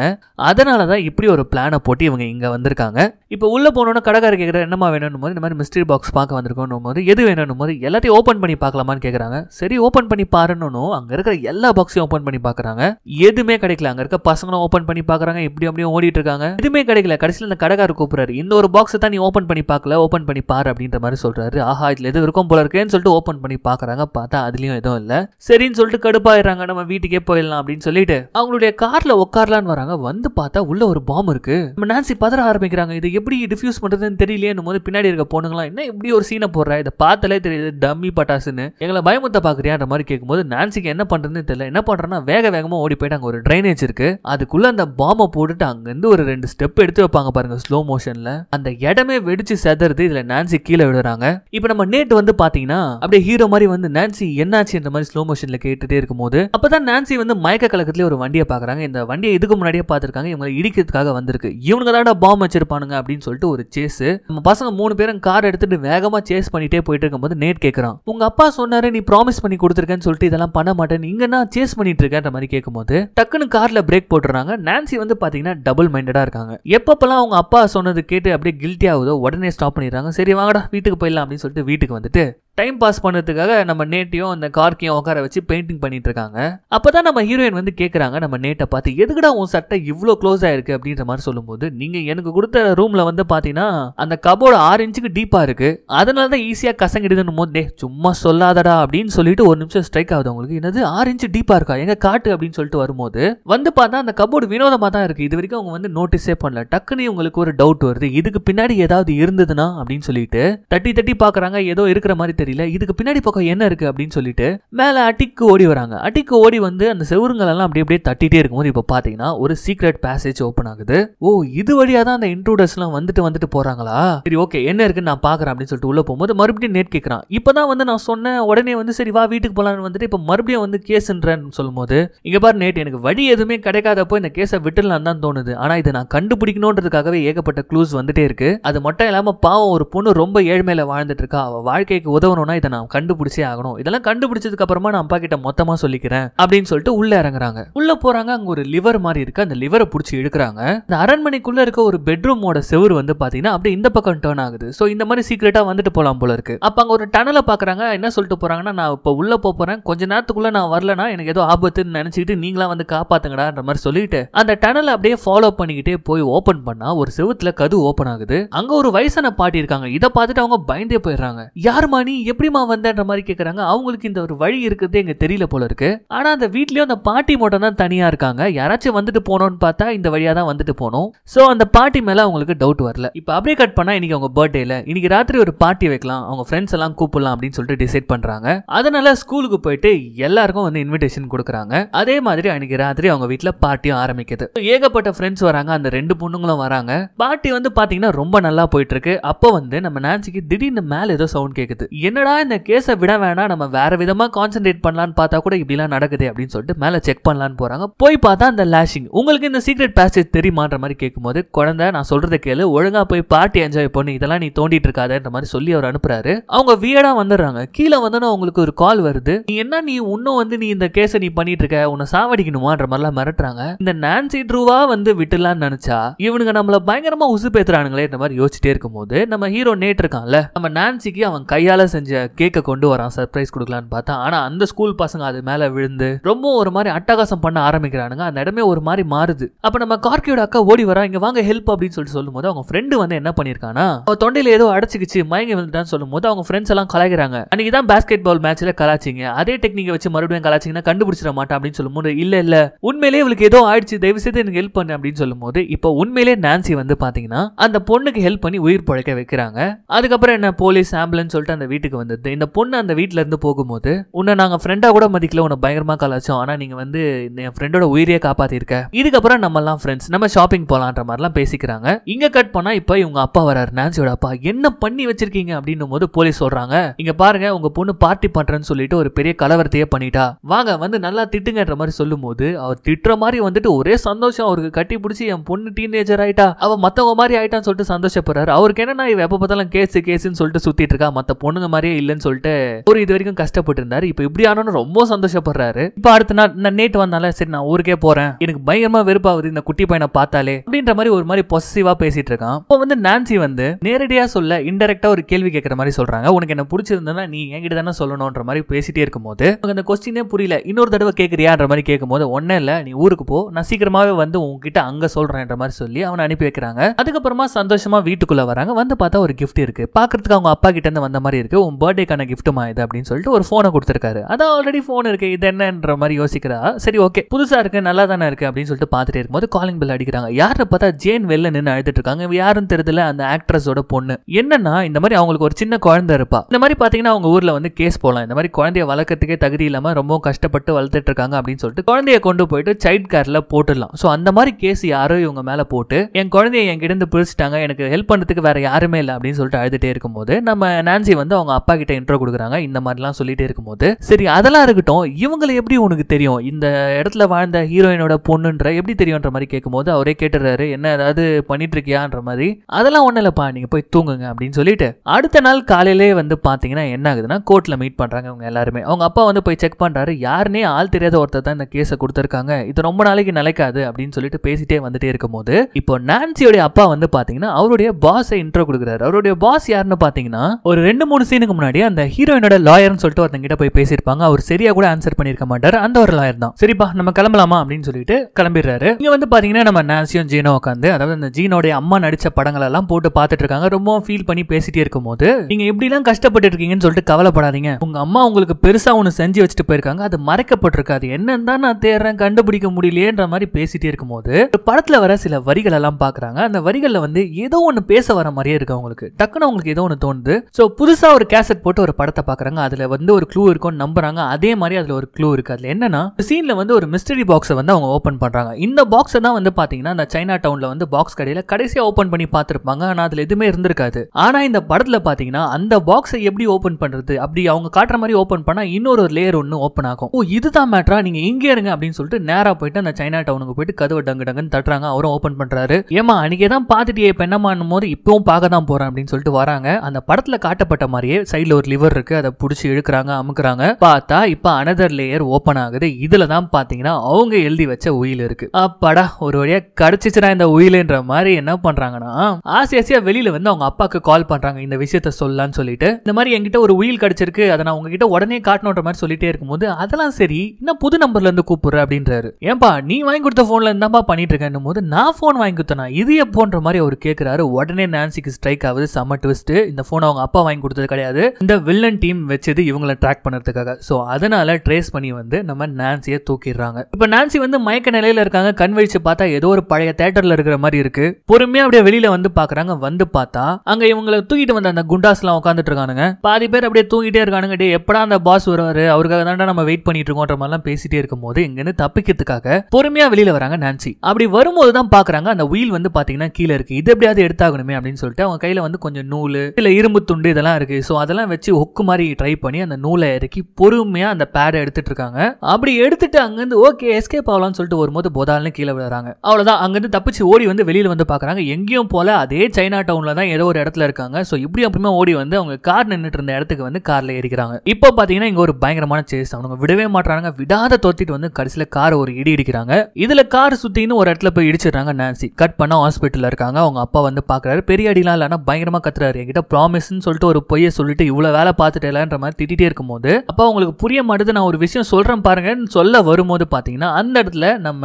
அதனாலதான் இப்படி ஒரு பிளானை போட்டு இவங்க இங்க வந்திருக்காங்க இப்ப உள்ள போனோன்னா கடைக்காரர் கேட்குற என்னமா வேணும்னு போது இந்த மாதிரி மிஸ்ட்ரி பாக்ஸ் பார்க்க வந்திருக்கோன்னும் போது எது வேணும்னும் போது எல்லாத்தையும் ஓப்பன் பண்ணி பார்க்கலாமான்னு கேட்குறாங்க சரி ஓப்பன் பண்ணி பாருன்னு அங்கே இருக்கிற எல்லா பாக்ஸையும் ஓப்பன் பண்ணி பார்க்குறாங்க எதுவுமே கிடைக்கல அங்கே இருக்க பசங்களும் ஓப்பன் பண்ணி பார்க்குறாங்க இப்படி அப்படியும் ஓடிட்டு இருக்காங்க எதுவுமே கிடைக்கல கடைசியில் இந்த கடைக்காரர் கூப்பிட்றாரு இந்த ஒரு பாக்ஸை தான் நீ ஓப்பன் பண்ணி பார்க்கல ஓப்பன் பண்ணி பாரு அப்படின்ற மாதிரி சொல்கிறாரு ஆஹா இதில் எது இருக்கும் போல இருக்கேன்னு சொல்லிட்டு ஓப்பன் பண்ணி பார்க்குறாங்க பார்த்தா அதுலேயும் எதுவும் இல்லை சரின்னு சொல்லிட்டு கடுப்பாயிடுறாங்க நம்ம வீட்டுக்கே போயிடலாம் அப்படின்னு சொல்லிட்டு அவங்களுடைய காரில் உட்காரலான்னு வராங்க வந்து பார்த்தா உள்ள ஒரு பாம்பு இருக்கு நம்ம நான்சி பதற ஆரம்பிக்கிறாங்க இது எப்படி டிஃப்யூஸ் பண்ணுறதுன்னு தெரியலையே போது பின்னாடி இருக்க போனுங்களா என்ன இப்படி ஒரு சீனை போடுற இதை பார்த்தாலே தெரியுது டம்மி பட்டாசுன்னு எங்களை பயமுத்த பாக்குறியான்ற மாதிரி கேட்கும்போது நான்சிக்கு என்ன பண்றதுன்னு தெரியல என்ன பண்றேன்னா வேக வேகமா ஓடி போயிட்டு அங்க ஒரு ட்ரைனேஜ் இருக்கு அதுக்குள்ள அந்த பாம்பை போட்டுட்டு அங்கேருந்து ஒரு ரெண்டு ஸ்டெப் எடுத்து வைப்பாங்க பாருங்க ஸ்லோ மோஷன்ல அந்த இடமே வெடிச்சு செதறது இதுல நான்சி கீழே விடுறாங்க இப்போ நம்ம நேட்டு வந்து பாத்தீங்கன்னா அப்படியே ஹீரோ மாதிரி வந்து நான்சி என்னாச்சுன்ற மாதிரி ஸ்லோ மோஷன்ல கேட்டுட்டே போது அப்பதான் நான்சி வந்து மயக்க கலக்கத்திலே ஒரு வண்டியை பாக்குறாங்க இந்த வண்டியை இதுக்கு முன்னாடியே பார்த்துருக்காங்க இவங்களை இடிக்கிறதுக்காக வந்திருக்கு இவனுங்க தான் பாம்பு வச்சிருப்பானுங்க அப்படின்னு சொல்லிட்டு ஒரு சேஸ் நம்ம பசங்க மூணு பேரும் கார் எடுத்துட்டு வேகமாக சேஸ் பண்ணிட்டே போயிட்டு இருக்கும்போது நேட் கேட்குறான் உங்க அப்பா சொன்னாரு நீ ப்ராமிஸ் பண்ணி கொடுத்துருக்கேன்னு சொல்லிட்டு இதெல்லாம் பண்ண மாட்டேன் இங்க நான் சேஸ் பண்ணிட்டு இருக்கேன்ற மாதிரி கேட்கும்போது டக்குன்னு கார்ல பிரேக் போட்டுறாங்க நான்சி வந்து பாத்தீங்கன்னா டபுள் மைண்டடா இருக்காங்க எப்பப்பெல்லாம் அவங்க அப்பா சொன்னது கேட்டு அப்படியே கில்ட்டி ஆகுதோ உடனே ஸ்டாப் பண்ணிடுறாங்க சரி வாங்கடா வீட்டுக்கு போயிடலாம் அப்படின்னு சொல்லிட்டு வீட்டுக்கு வந்துட்டு டைம் பாஸ் பண்ணுறதுக்காக நம்ம நேட்டையும் அந்த கார்க்கையும் உட்கார வச்சு பெயிண்டிங் பண்ணிட்டு இருக்காங்க அப்போ தான் நம்ம ஹீரோயின் வந்து கேட்குறாங்க நம்ம நேட்டை பார்த்து எதுக்குடா உன் சட்டை இவ்வளோ க்ளோஸ் ஆயிருக்கு அப்படின்ற மாதிரி சொல்லும்போது நீங்கள் எனக்கு கொடுத்த ரூமில் வந்து பார்த்தீங்கன்னா அந்த கபோர்டு ஆறு இன்ச்சுக்கு டீப்பாக இருக்குது அதனால தான் ஈஸியாக கசங்கிடுதுன்னு போது சும்மா சொல்லாதடா அப்படின்னு சொல்லிட்டு ஒரு நிமிஷம் ஸ்ட்ரைக் ஆகுது உங்களுக்கு என்னது ஆறு இன்ச்சு டீப்பாக இருக்கா எங்கே காட்டு அப்படின்னு சொல்லிட்டு வரும்போது வந்து பார்த்தா அந்த கபோர்டு வினோதமாக தான் இருக்குது இது வரைக்கும் அவங்க வந்து நோட்டீஸே பண்ணல டக்குன்னு உங்களுக்கு ஒரு டவுட் வருது இதுக்கு பின்னாடி ஏதாவது இருந்ததுன்னா அப்படின்னு சொல்லிட்டு தட்டி தட்டி பார்க்குறாங்க ஏதோ இருக்கிற மாதிரி தெரியல இதுக்கு பின்னாடி பக்கம் என்ன இருக்கு அப்படின்னு சொல்லிட்டு மேல அட்டிக்கு ஓடி வராங்க அட்டிக்கு ஓடி வந்து அந்த எல்லாம் அப்படி அப்படியே தட்டிட்டே இருக்கும்போது இப்போ பாத்தீங்கன்னா ஒரு சீக்ரெட் பேசேஜ் ஓப்பன் ஆகுது ஓ இது வழியா தான் அந்த இன்ட்ரூடர்ஸ்லாம் வந்துட்டு வந்துட்டு போறாங்களா சரி ஓகே என்ன இருக்குன்னு நான் பாக்குறேன் அப்படின்னு சொல்லிட்டு உள்ள போகும்போது மறுபடியும் நேட் கேட்கறான் இப்பதான் வந்து நான் சொன்ன உடனே வந்து சரி வா வீட்டுக்கு போலான்னு வந்துட்டு இப்போ மறுபடியும் வந்து கேஸ்ன்றேன்னு சொல்லும்போது இங்க பாரு நேட் எனக்கு வழி எதுவுமே கிடைக்காதப்போ இந்த கேஸை விட்டுலாம் தான் தோணுது ஆனா இதை நான் கண்டுபிடிக்கணுன்றதுக்காகவே ஏகப்பட்ட க்ளூஸ் வந்துட்டே இருக்கு அது மட்டும் இல்லாம பாவம் ஒரு பொண்ணு ரொம்ப ஏழ்மையில வாழ்ந்துட்டு இருக்கா அவ வாழ்க்கைக்கு உதவ தோணும்னா இதை நான் கண்டுபிடிச்சே ஆகணும் இதெல்லாம் கண்டுபிடிச்சதுக்கு அப்புறமா நான் அப்பா கிட்ட மொத்தமா சொல்லிக்கிறேன் அப்படின்னு சொல்லிட்டு உள்ள இறங்குறாங்க உள்ள போறாங்க அங்க ஒரு லிவர் மாதிரி இருக்கு அந்த லிவரை பிடிச்சி எடுக்கிறாங்க இந்த அரண்மனைக்குள்ள இருக்க ஒரு பெட்ரூமோட செவர் வந்து பாத்தீங்கன்னா அப்படியே இந்த பக்கம் டேர்ன் ஆகுது சோ இந்த மாதிரி சீக்கிரட்டா வந்துட்டு போலாம் போல இருக்கு அப்ப அங்க ஒரு டனலை பாக்குறாங்க என்ன சொல்லிட்டு போறாங்கன்னா நான் இப்ப உள்ள போறேன் கொஞ்ச நேரத்துக்குள்ள நான் வரலனா எனக்கு ஏதோ ஆபத்துன்னு நினைச்சுக்கிட்டு நீங்களா வந்து காப்பாத்துங்கடான்ற மாதிரி சொல்லிட்டு அந்த டனலை அப்படியே ஃபாலோ பண்ணிக்கிட்டே போய் ஓபன் பண்ணா ஒரு செவத்துல கது ஓபன் ஆகுது அங்க ஒரு வயசான பாட்டி இருக்காங்க இதை பார்த்துட்டு அவங்க பயந்தே போயிடுறாங்க யாருமா நீ எப்படிமா வந்தன்ற மாதிரி கேட்குறாங்க அவங்களுக்கு இந்த ஒரு வழி இருக்கிறது எங்க தெரியல போல இருக்கு ஆனா அந்த வீட்லேயும் அந்த பாட்டி மட்டும் தான் தனியா இருக்காங்க யாராச்சும் வந்துட்டு போனோம்னு பார்த்தா இந்த வழியா தான் வந்துட்டு போனோம் ஸோ அந்த பாட்டி மேல அவங்களுக்கு டவுட் வரல இப்போ அப்படியே கட் பண்ணா இன்னைக்கு அவங்க பர்த்டேல இன்னைக்கு ராத்திரி ஒரு பார்ட்டி வைக்கலாம் அவங்க ஃப்ரெண்ட்ஸ் எல்லாம் கூப்பிடலாம் அப்படின்னு சொல்லிட்டு டிசைட் பண்றாங்க அதனால ஸ்கூலுக்கு போயிட்டு எல்லாருக்கும் வந்து இன்விடேஷன் கொடுக்குறாங்க அதே மாதிரி அன்னைக்கு ராத்திரி அவங்க வீட்டில் பாட்டியும் ஆரம்பிக்குது ஏகப்பட்ட ஃப்ரெண்ட்ஸ் வராங்க அந்த ரெண்டு பொண்ணுங்களும் வராங்க பார்ட்டி வந்து பாத்தீங்கன்னா ரொம்ப நல்லா போயிட்டு இருக்கு அப்போ வந்து நம்ம நான்சிக்கு திடீர்னு மேல ஏதோ சவுண்ட் கேட்குது என்னடா இந்த கேஸை விட வேணாம் நம்ம வேற விதமா கான்சென்ட்ரேட் பண்ணலான்னு பார்த்தா கூட இப்படிலாம் நடக்குது அப்படின்னு சொல்லிட்டு மேலே செக் பண்ணலான்னு போறாங்க போய் பார்த்தா அந்த லேஷிங் உங்களுக்கு இந்த சீக்ரெட் பேசேஜ் தெரியுமான்ற மாதிரி கேட்கும்போது குழந்தை நான் சொல்றத கேளு ஒழுங்கா போய் பார்ட்டி என்ஜாய் பண்ணு இதெல்லாம் நீ தோண்டிட்டு இருக்காத மாதிரி சொல்லி அவர் அனுப்புறாரு அவங்க வியடா வந்துடுறாங்க கீழே வந்து உங்களுக்கு ஒரு கால் வருது நீ என்ன நீ இன்னும் வந்து நீ இந்த கேஸை நீ பண்ணிட்டு இருக்க உன்னை சாவடிக்கணுமான்ற மாதிரிலாம் மிரட்டுறாங்க இந்த நான்சி ட்ரூவா வந்து விட்டுலான்னு நினைச்சா இவனுங்க நம்மள பயங்கரமா உசு பேத்துறானுங்களே இந்த மாதிரி யோசிச்சுட்டே இருக்கும்போது நம்ம ஹீரோ நேட் இருக்கான்ல நம்ம நான்சிக்கு அவன் கையால செஞ்சு செஞ்ச கேக்கை கொண்டு வரான் சர்ப்ரைஸ் கொடுக்கலான்னு பார்த்தா ஆனால் அந்த ஸ்கூல் பசங்க அது மேலே விழுந்து ரொம்ப ஒரு மாதிரி அட்டகாசம் பண்ண ஆரம்பிக்கிறானுங்க அந்த இடமே ஒரு மாதிரி மாறுது அப்போ நம்ம கார்கியோட அக்கா ஓடி வரா இங்கே வாங்க ஹெல்ப் அப்படின்னு சொல்லிட்டு சொல்லும்போது அவங்க ஃப்ரெண்டு வந்து என்ன பண்ணியிருக்கானா அவன் தொண்டையில் ஏதோ அடைச்சிக்கிச்சு மயங்கி வந்துட்டான்னு சொல்லும்போது அவங்க ஃப்ரெண்ட்ஸ் எல்லாம் கலாய்க்கிறாங்க அன்றைக்கி தான் பேஸ்கெட் பால் மேட்ச்சில் கலாச்சிங்க அதே டெக்னிக்கை வச்சு மறுபடியும் கலாச்சிங்கன்னா கண்டுபிடிச்சிட மாட்டான் அப்படின்னு சொல்லும்போது இல்லை இல்லை உண்மையிலேயே இவளுக்கு ஏதோ ஆயிடுச்சு தயவு செய்து எனக்கு ஹெல்ப் பண்ணு அப்படின்னு சொல்லும்போது இப்போ உண்மையிலே நான்சி வந்து பார்த்தீங்கன்னா அந்த பொண்ணுக்கு ஹெல்ப் பண்ணி உயிர் பழக்க வைக்கிறாங்க அதுக்கப்புறம் என்ன போலீஸ் ஆம்புலன்ஸ் சொல்லிட்டு அந்த வீட்டுக்கு வீட்டுக்கு வந்தது இந்த பொண்ணு அந்த இருந்து போகும்போது உன்னை நாங்க ஃப்ரெண்டா கூட மதிக்கல உன்னை பயங்கரமாக கலாச்சோம் ஆனா நீங்க வந்து என் ஃப்ரெண்டோட உயிரியே காப்பாத்திருக்க இதுக்கப்புறம் நம்மலாம் ஃப்ரெண்ட்ஸ் நம்ம ஷாப்பிங் மாதிரி மாதிரிலாம் பேசிக்கிறாங்க இங்க கட் பண்ணா இப்ப இவங்க அப்பா வராரு நான்சியோட அப்பா என்ன பண்ணி வச்சிருக்கீங்க அப்படின்னும் போது போலீஸ் சொல்றாங்க இங்க பாருங்க உங்க பொண்ணு பார்ட்டி பண்றேன்னு சொல்லிட்டு ஒரு பெரிய கலவரத்தையே பண்ணிட்டா வாங்க வந்து நல்லா திட்டுங்கன்ற மாதிரி சொல்லும் போது அவர் திட்டுற மாதிரி வந்துட்டு ஒரே சந்தோஷம் அவருக்கு கட்டி பிடிச்சி என் பொண்ணு டீனேஜர் ஆயிட்டா அவள் மற்றவங்க மாதிரி ஆயிட்டான்னு சொல்லிட்டு சந்தோஷப்படுறாரு அவருக்கு என்னன்னா இவ எப்போ பார்த்தாலும் கேஸ் கேஸுன்னு சொல்லிட்டு சுத்திட்டு இருக்கா மற்ற பொண்ணுங்க மாதிரி மாதிரியே இல்லைன்னு சொல்லிட்டு ஒரு இது வரைக்கும் கஷ்டப்பட்டு இருந்தாரு இப்போ இப்படி ஆனோன்னு ரொம்ப சந்தோஷப்படுறாரு இப்போ அடுத்த நாள் நான் நேட்டு வந்தால சரி நான் ஊருக்கே போறேன் எனக்கு பயங்கரமா வெறுப்பாகுது இந்த குட்டி பையனை பார்த்தாலே அப்படின்ற மாதிரி ஒரு மாதிரி பொசிட்டிவா பேசிட்டு இருக்கான் இப்போ வந்து நான்சி வந்து நேரடியா சொல்ல இன்டெரக்டா ஒரு கேள்வி கேட்கற மாதிரி சொல்றாங்க உனக்கு என்ன பிடிச்சிருந்ததுன்னா நீ என்கிட்ட தானே சொல்லணும்ன்ற மாதிரி பேசிட்டே இருக்கும்போது அந்த கொஸ்டினே புரியல இன்னொரு தடவை கேட்குறியான்ற மாதிரி கேட்கும்போது ஒன்னே இல்லை நீ ஊருக்கு போ நான் சீக்கிரமாவே வந்து உங்ககிட்ட அங்க சொல்றேன்ற மாதிரி சொல்லி அவனை அனுப்பி வைக்கிறாங்க அதுக்கப்புறமா சந்தோஷமா வீட்டுக்குள்ள வராங்க வந்து பார்த்தா ஒரு கிஃப்ட் இருக்கு பாக்குறதுக்கு அவங்க அப்பா கிட்ட இருந்து வந்த மாதிரி இருக்கு அதுக்கப்புறம் உன் பர்த்டேக்கான கிஃப்ட்டு இது அப்படின்னு சொல்லிட்டு ஒரு ஃபோனை கொடுத்துருக்காரு அதான் ஆல்ரெடி ஃபோன் இருக்கு இது என்னன்ற மாதிரி யோசிக்கிறா சரி ஓகே புதுசாக இருக்கு நல்லா தானே இருக்கு அப்படின்னு சொல்லிட்டு பார்த்துட்டே இருக்கும்போது காலிங் பெல் அடிக்கிறாங்க யாரை பார்த்தா ஜேன் வெளில நின்று அழுதுட்டு இருக்காங்க யாருன்னு தெரியல அந்த ஆக்ட்ரஸோட பொண்ணு என்னன்னா இந்த மாதிரி அவங்களுக்கு ஒரு சின்ன குழந்தை இருப்பா இந்த மாதிரி பார்த்தீங்கன்னா அவங்க ஊரில் வந்து கேஸ் போகலாம் இந்த மாதிரி குழந்தைய வளர்க்கறதுக்கே தகுதி இல்லாமல் ரொம்ப கஷ்டப்பட்டு வளர்த்துட்டு இருக்காங்க அப்படின்னு சொல்லிட்டு குழந்தைய கொண்டு போயிட்டு சைல்ட் கேரில் போட்டுடலாம் ஸோ அந்த மாதிரி கேஸ் யாரோ இவங்க மேலே போட்டு என் குழந்தைய என் இருந்து பிரிச்சுட்டாங்க எனக்கு ஹெல்ப் பண்ணுறதுக்கு வேற யாருமே இல்லை அப்படின்னு சொல்லிட்டு அழுதுட்டே இருக்கும்போது நம்ம நான்சி வந்து அவங்க அப்பா கிட்ட இன்ட்ரோ கொடுக்குறாங்க இந்த மாதிரிலாம் சொல்லிட்டே இருக்கும்போது சரி அதெல்லாம் இருக்கட்டும் இவங்களை எப்படி உனக்கு தெரியும் இந்த இடத்துல வாழ்ந்த ஹீரோயினோட பொண்ணுன்ற எப்படி தெரியும்ன்ற மாதிரி கேட்கும்போது அவரே கேட்டுறாரு என்ன ஏதாவது பண்ணிட்டு இருக்கியான்ற மாதிரி அதெல்லாம் ஒன்றும் இல்லைப்பா நீங்கள் போய் தூங்குங்க அப்படின்னு சொல்லிட்டு அடுத்த நாள் காலையிலே வந்து பார்த்தீங்கன்னா என்ன ஆகுதுன்னா கோர்ட்டில் மீட் பண்ணுறாங்க அவங்க எல்லாருமே அவங்க அப்பா வந்து போய் செக் பண்ணுறாரு யாருனே ஆள் தெரியாத ஒருத்தர் தான் இந்த கேஸை கொடுத்துருக்காங்க இது ரொம்ப நாளைக்கு நிலைக்காது அப்படின்னு சொல்லிட்டு பேசிட்டே வந்துட்டே இருக்கும்போது இப்போ நான்சியோடைய அப்பா வந்து பார்த்தீங்கன்னா அவருடைய பாஸை இன்ட்ரோ கொடுக்குறாரு அவருடைய பாஸ் யாருன்னு பார்த்தீங்கன்னா ஒரு ரெண்டு மூணு சீன் சீனுக்கு முன்னாடி அந்த ஹீரோயினோட லாயர்னு சொல்லிட்டு கிட்ட போய் பேசியிருப்பாங்க அவர் சரியா கூட ஆன்சர் பண்ணிருக்க மாட்டார் அந்த ஒரு லாயர் தான் சரிப்பா நம்ம கிளம்பலாமா அப்படின்னு சொல்லிட்டு கிளம்பிடுறாரு இங்க வந்து பாத்தீங்கன்னா நம்ம நான்சியும் ஜீனோ உட்காந்து அதாவது அந்த ஜீனோடைய அம்மா நடிச்ச படங்கள் எல்லாம் போட்டு பார்த்துட்டு இருக்காங்க ரொம்ப ஃபீல் பண்ணி பேசிட்டே இருக்கும் போது நீங்க எப்படி எல்லாம் கஷ்டப்பட்டு இருக்கீங்கன்னு சொல்லிட்டு கவலைப்படாதீங்க உங்க அம்மா உங்களுக்கு பெருசா ஒண்ணு செஞ்சு வச்சுட்டு போயிருக்காங்க அது மறைக்கப்பட்டிருக்காது என்னன்னு தான் நான் தேடுறேன் கண்டுபிடிக்க முடியலையேன்ற மாதிரி பேசிட்டே இருக்கும் போது படத்துல வர சில வரிகள் எல்லாம் பாக்குறாங்க அந்த வரிகள்ல வந்து ஏதோ ஒண்ணு பேச வர மாதிரியே இருக்கு அவங்களுக்கு டக்குன்னு அவங்களுக்கு ஏதோ ஒன்னு தோணுது சோ புதுசா ஒரு கேசட் போட்டு ஒரு படத்தை பார்க்குறாங்க அதில் வந்து ஒரு க்ளூ இருக்கும்னு நம்புறாங்க அதே மாதிரி அதில் ஒரு க்ளூ இருக்குது அதில் என்னன்னா சீனில் வந்து ஒரு மிஸ்டரி பாக்ஸை வந்து அவங்க ஓப்பன் பண்ணுறாங்க இந்த பாக்ஸை தான் வந்து பார்த்தீங்கன்னா அந்த சைனா டவுனில் வந்து பாக்ஸ் கடையில் கடைசியாக ஓப்பன் பண்ணி பார்த்துருப்பாங்க ஆனால் அதில் எதுவுமே இருந்திருக்காது ஆனால் இந்த படத்தில் பார்த்தீங்கன்னா அந்த பாக்ஸை எப்படி ஓப்பன் பண்ணுறது அப்படி அவங்க காட்டுற மாதிரி ஓப்பன் பண்ணால் இன்னொரு லேயர் ஒன்று ஓப்பன் ஆகும் ஓ இதுதான் மேட்ரா நீங்கள் இங்கே இருங்க அப்படின்னு சொல்லிட்டு நேராக போயிட்டு அந்த சைனா டவுனுக்கு போயிட்டு கதவு டங்கு டங்குன்னு தட்டுறாங்க அவரும் ஓப்பன் பண்ணுறாரு ஏமா அன்றைக்கே தான் பார்த்துட்டு இப்போ என்னமானும் போது இப்போவும் பார்க்க தான் போகிறேன் அப்படின்னு சொல்லிட்டு வராங்க அந்த படத்தில் காட்டப்பட்ட மாதிரியே சைடில் ஒரு லிவர் இருக்குது அதை பிடிச்சி இழுக்கிறாங்க அமுக்குறாங்க பார்த்தா இப்போ அனதர் லேயர் ஓப்பன் ஆகுது இதில் தான் பார்த்தீங்கன்னா அவங்க எழுதி வச்ச உயில் இருக்குது அப்பாடா ஒரு வழியாக கிடச்சிச்சுனா இந்த உயிலுன்ற மாதிரி என்ன பண்ணுறாங்கன்னா ஆசை ஆசையாக வெளியில் வந்து அவங்க அப்பாவுக்கு கால் பண்ணுறாங்க இந்த விஷயத்த சொல்லலான்னு சொல்லிட்டு இந்த மாதிரி என்கிட்ட ஒரு உயில் கிடச்சிருக்கு அதை நான் உங்ககிட்ட உடனே காட்டணுன்ற மாதிரி சொல்லிட்டே இருக்கும்போது அதெல்லாம் சரி இன்னும் புது நம்பர்லேருந்து கூப்பிடுற அப்படின்றாரு ஏன்பா நீ வாங்கி கொடுத்த ஃபோனில் இருந்தாப்பா பண்ணிட்டு இருக்கேன் போது நான் ஃபோன் வாங்கி கொடுத்தேனா இது எப்போன்ற மாதிரி அவர் கேட்குறாரு உடனே நான்சிக்கு ஸ்ட்ரைக் ஆகுது செம்ம ட்விஸ்ட்டு இந்த ஃபோன் அவங்க அப்பா வாங்கி கொடுத்தது கிடையாது கிடையாது இந்த வில்லன் டீம் வச்சது இவங்களை ட்ராக் பண்ணுறதுக்காக ஸோ அதனால ட்ரேஸ் பண்ணி வந்து நம்ம நான்சியை தூக்கிடுறாங்க இப்போ நான்சி வந்து மயக்க நிலையில இருக்காங்க கண் வழிச்சு பார்த்தா ஏதோ ஒரு பழைய தேட்டர்ல இருக்கிற மாதிரி இருக்கு பொறுமையா அப்படியே வெளியில வந்து பாக்குறாங்க வந்து பார்த்தா அங்க இவங்களை தூக்கிட்டு வந்த அந்த குண்டாஸ் எல்லாம் உட்காந்துட்டு இருக்கானுங்க பாதி பேர் அப்படியே தூங்கிட்டே இருக்கானுங்க டே எப்படா அந்த பாஸ் வருவாரு அவருக்காக தாண்டா நம்ம வெயிட் பண்ணிட்டு இருக்கோம் மாதிரிலாம் பேசிட்டே இருக்கும் போது இங்க இருந்து தப்பிக்கிறதுக்காக பொறுமையா வெளியில வராங்க நான்சி அப்படி வரும்போது தான் பாக்குறாங்க அந்த உயில் வந்து பாத்தீங்கன்னா கீழே இருக்கு இது எப்படியாவது எடுத்தாகணுமே அப்படின்னு சொல்லிட்டு அவங்க கையில வந்து கொஞ்சம் நூல் இல்ல இரும்பு துண்டு இதெல்லாம் இருக்கு ஸோ அதெல்லாம் வச்சு ஒக்கு மாதிரி ட்ரை பண்ணி அந்த நூலை இறக்கி பொறுமையாக அந்த பேடை எடுத்துட்டு இருக்காங்க அப்படி எடுத்துட்டு அங்கேருந்து ஓகே எஸ்கேப் ஆகலாம்னு சொல்லிட்டு வரும்போது போதால்னு கீழே விழுறாங்க அவ்வளோதான் அங்கேருந்து தப்பிச்சு ஓடி வந்து வெளியில் வந்து பார்க்குறாங்க எங்கேயும் போல அதே சைனா டவுனில் தான் ஏதோ ஒரு இடத்துல இருக்காங்க ஸோ இப்படி அப்படியே ஓடி வந்து அவங்க கார் நின்றுட்டு இருந்த இடத்துக்கு வந்து காரில் ஏறிக்கிறாங்க இப்போ பார்த்தீங்கன்னா இங்கே ஒரு பயங்கரமான சேஸ் அவங்க விடவே மாட்டாங்க விடாத தொத்திட்டு வந்து கடைசியில் கார் ஒரு இடி இடிக்கிறாங்க இதில் கார் சுற்றின்னு ஒரு இடத்துல போய் இடிச்சிடுறாங்க நான்சி கட் பண்ண ஹாஸ்பிட்டலில் இருக்காங்க அவங்க அப்பா வந்து பார்க்குறாரு பெரிய அடிலாம் இல்லைனா பயங்கரமாக கத்துறாரு என்கிட்ட ப்ராமிஸ்ன்னு சொல்லிட்டு ஒரு பொய்யை சொல்லி சொல்லிட்டு இவ்வளோ வேலை பார்த்துட்டேலன்ற மாதிரி திட்டிகிட்டே இருக்கும்போது அப்போ அவங்களுக்கு புரிய மாட்டேது நான் ஒரு விஷயம் சொல்கிறேன் பாருங்கன்னு சொல்ல வரும்போது பார்த்தீங்கன்னா அந்த இடத்துல நம்ம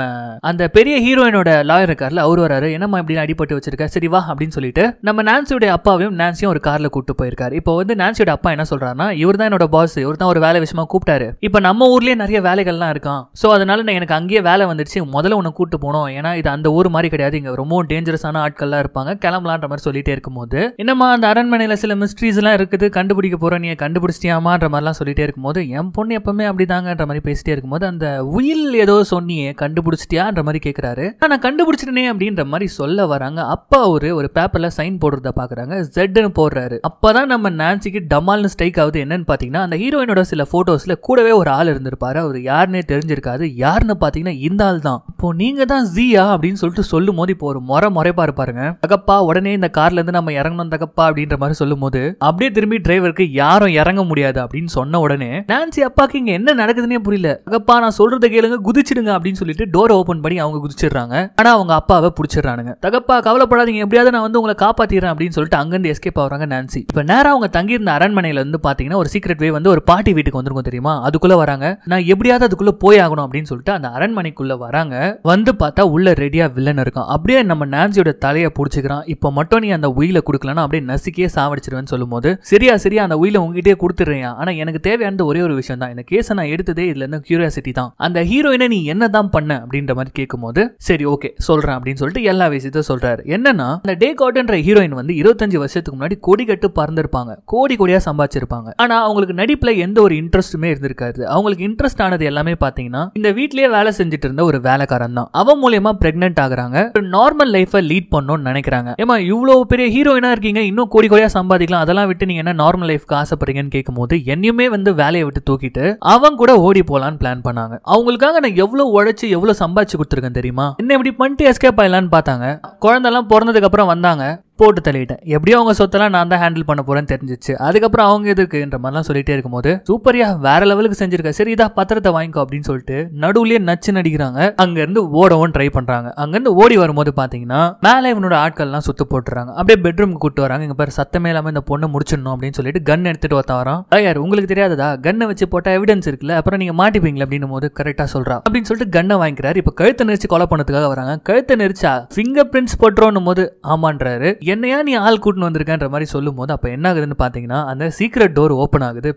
அந்த பெரிய ஹீரோயினோட லாயர் இருக்கார்ல அவர் வராரு என்னம்மா இப்படி அடிபட்டு வச்சிருக்கா சரி வா அப்படின்னு சொல்லிட்டு நம்ம நான்சியோட அப்பாவையும் நான்சியும் ஒரு காரில் கூப்பிட்டு போயிருக்காரு இப்போ வந்து நான்சியோட அப்பா என்ன சொல்கிறாருன்னா இவர் தான் என்னோட பாஸ் இவர் தான் ஒரு வேலை விஷயமா கூப்பிட்டாரு இப்போ நம்ம ஊர்லேயே நிறைய வேலைகள்லாம் இருக்கான் ஸோ அதனால நான் எனக்கு அங்கேயே வேலை வந்துடுச்சு முதல்ல உன்னை கூப்பிட்டு போனோம் ஏன்னா இது அந்த ஊர் மாதிரி கிடையாது இங்கே ரொம்ப டேஞ்சரஸான ஆட்கள்லாம் இருப்பாங்க கிளம்பலான்ற மாதிரி சொல்லிட்டே இருக்கும்போது என்னம்மா அந்த அரண்மனையில் சில மிஸ்ட்ரீஸ்லாம் இருக்குது வந்து கண்டுபிடிக்க போகிற நீ கண்டுபிடிச்சிட்டியாமான்ற மாதிரிலாம் சொல்லிகிட்டே இருக்கும்போது என் பொண்ணு எப்பவுமே அப்படி தாங்கன்ற மாதிரி பேசிகிட்டே இருக்கும்போது அந்த உயில் ஏதோ சொன்னியே கண்டுபிடிச்சிட்டியான்ற மாதிரி கேட்குறாரு நான் கண்டுபிடிச்சிட்டனே அப்படின்ற மாதிரி சொல்ல வராங்க அப்பா அவரு ஒரு பேப்பரில் சைன் போடுறத பார்க்குறாங்க ஜெட்னு போடுறாரு அப்போ தான் நம்ம நான்சிக்கு டமால்னு ஸ்டைக் ஆகுது என்னன்னு பார்த்தீங்கன்னா அந்த ஹீரோயினோட சில ஃபோட்டோஸில் கூடவே ஒரு ஆள் இருந்திருப்பாரு அவர் யாருன்னே தெரிஞ்சிருக்காது யாருன்னு பார்த்தீங்கன்னா இந்த ஆள் தான் இப்போ நீங்கள் தான் ஜியா அப்படின்னு சொல்லிட்டு சொல்லும் போது இப்போ ஒரு முறை முறைப்பாக இருப்பாருங்க தகப்பா உடனே இந்த கார்லேருந்து நம்ம இறங்கணும் தகப்பா அப்படின்ற மாதிரி சொல்லும் போது அப்படியே திரும்பி டிரைவருக்கு யாரும் இறங்க முடியாது அப்படின்னு சொன்ன உடனே நான்சி அப்பாக்கு இங்க என்ன நடக்குதுன்னே புரியல அகப்பா நான் சொல்றத கேளுங்க குதிச்சிடுங்க அப்படின்னு சொல்லிட்டு டோர் ஓபன் பண்ணி அவங்க குதிச்சிடுறாங்க ஆனா அவங்க அப்பாவை பிடிச்சிடுறானுங்க தகப்பா கவலைப்படாதீங்க எப்படியாவது நான் வந்து உங்களை காப்பாத்திடுறேன் அப்படின்னு சொல்லிட்டு அங்கிருந்து எஸ்கேப் ஆகுறாங்க நான்சி இப்ப நேரம் அவங்க தங்கியிருந்த அரண்மனையில இருந்து பாத்தீங்கன்னா ஒரு சீக்ரெட் வே வந்து ஒரு பாட்டி வீட்டுக்கு வந்திருக்கும் தெரியுமா அதுக்குள்ள வராங்க நான் எப்படியாவது அதுக்குள்ள போய் ஆகணும் அப்படின்னு சொல்லிட்டு அந்த அரண்மனைக்குள்ள வராங்க வந்து பார்த்தா உள்ள ரெடியா வில்லன் இருக்கும் அப்படியே நம்ம நான்சியோட தலையை பிடிச்சிக்கிறான் இப்போ மட்டும் நீ அந்த உயில கொடுக்கலன்னா அப்படியே நசுக்கியே சாவடிச்சிருவேன் சொல்லும் போது சரி சரியா சரியா அந்த உயில உங்ககிட்டே கொடுத்துறேன் ஆனா எனக்கு தேவையான ஒரே ஒரு விஷயம் தான் இந்த கேஸை நான் எடுத்ததே இதுல இருந்து கியூரியாசிட்டி தான் அந்த ஹீரோயினை நீ என்ன தான் பண்ண அப்படின்ற மாதிரி கேட்கும் போது சரி ஓகே சொல்றேன் அப்படின்னு சொல்லிட்டு எல்லா விஷயத்தையும் சொல்றாரு என்னன்னா அந்த டே காட்டன்ற ஹீரோயின் வந்து இருபத்தஞ்சு வருஷத்துக்கு முன்னாடி கொடி கட்டு பறந்துருப்பாங்க கோடி கோடியா சம்பாதிச்சிருப்பாங்க ஆனா அவங்களுக்கு நடிப்புல எந்த ஒரு இன்ட்ரெஸ்ட்டுமே இருந்திருக்காரு அவங்களுக்கு இன்ட்ரெஸ்ட் ஆனது எல்லாமே பாத்தீங்கன்னா இந்த வீட்லயே வேலை செஞ்சுட்டு இருந்த ஒரு வேலைக்காரன் தான் அவன் மூலயமா பிரெக்னென்ட் ஆகுறாங்க நார்மல் லைஃப் லீட் பண்ணணும்னு நினைக்கிறாங்க ஏமா இவ்வளவு பெரிய ஹீரோயினா இருக்கீங்க இன்னும் கோடி கோடியா சம்பாதிக்கலாம் அதெல்லாம் விட்டு நீங்க என்ன நார்மல் லைஃப்க்கு ஆசைப்படுறீங்கன்னு கேட்கும்போது என்னையுமே வந்து வேலையை விட்டு தூக்கிட்டு அவங்க கூட ஓடி போலான்னு பிளான் பண்ணாங்க அவங்களுக்காக நான் எவ்வளவு உழைச்சு எவ்வளவு சம்பாதிச்சு கொடுத்துருக்கேன் தெரியுமா என்ன இப்படி பண்ணிட்டு எஸ்கேப் ஆயிடலான்னு பார்த்தாங்க குழந்தைலாம் பிறந்ததுக்கு அப்புறம் வந்தாங்க போட்டு தள்ளிட்டேன் எப்படியோ அவங்க சொத்தெல்லாம் நான் தான் ஹேண்டில் பண்ண போகிறேன்னு தெரிஞ்சிச்சு அதுக்கப்புறம் அவங்க எதுக்குன்ற மாதிரிலாம் சொல்லிட்டே இருக்கும்போது சூப்பரியா வேற லெவலுக்கு செஞ்சிருக்க சரி இதா பத்திரத்தை வாங்கிக்கோ அப்படின்னு சொல்லிட்டு நடுவுலயே நச்சு நடிக்கிறாங்க அங்கேருந்து ஓடவும் ட்ரை பண்ணுறாங்க அங்கேருந்து ஓடி வரும்போது பார்த்தீங்கன்னா மேலே இவனோட ஆட்கள்லாம் சுத்து போட்டுறாங்க அப்படியே பெட்ரூம் கூட்டு வராங்க இங்க பேர் சத்தமே இல்லாமல் இந்த பொண்ணை முடிச்சிடணும் அப்படின்னு சொல்லிட்டு கன் எடுத்துட்டு ஒருத்தன் வரோம் யார் உங்களுக்கு தெரியாததா கன்னை வச்சு போட்டால் எவிடன்ஸ் இருக்குல்ல அப்புறம் நீங்கள் மாட்டிப்பீங்களா அப்படின்னு போது கரெக்டாக சொல்றா அப்படின்னு சொல்லிட்டு கண்ணை வாங்கிக்கிறாரு இப்போ கழுத்தை நெரிச்சு கொலை பண்ணதுக்காக வராங்க கழுத்தை நெரிச்சா ஃபிங்கர் பிரிண்ட்ஸ் போட்டுறோம் போது ஆமான்றாரு என்னையா நீ ஆள் கூட்டின்னு வந்திருக்கன்ற மாதிரி சொல்லும் போது அப்போ என்ன ஆகுதுன்னு பார்த்தீங்கன்னா அந்த சீக்ரெட் டோர் ஓப்பன் ஆகுது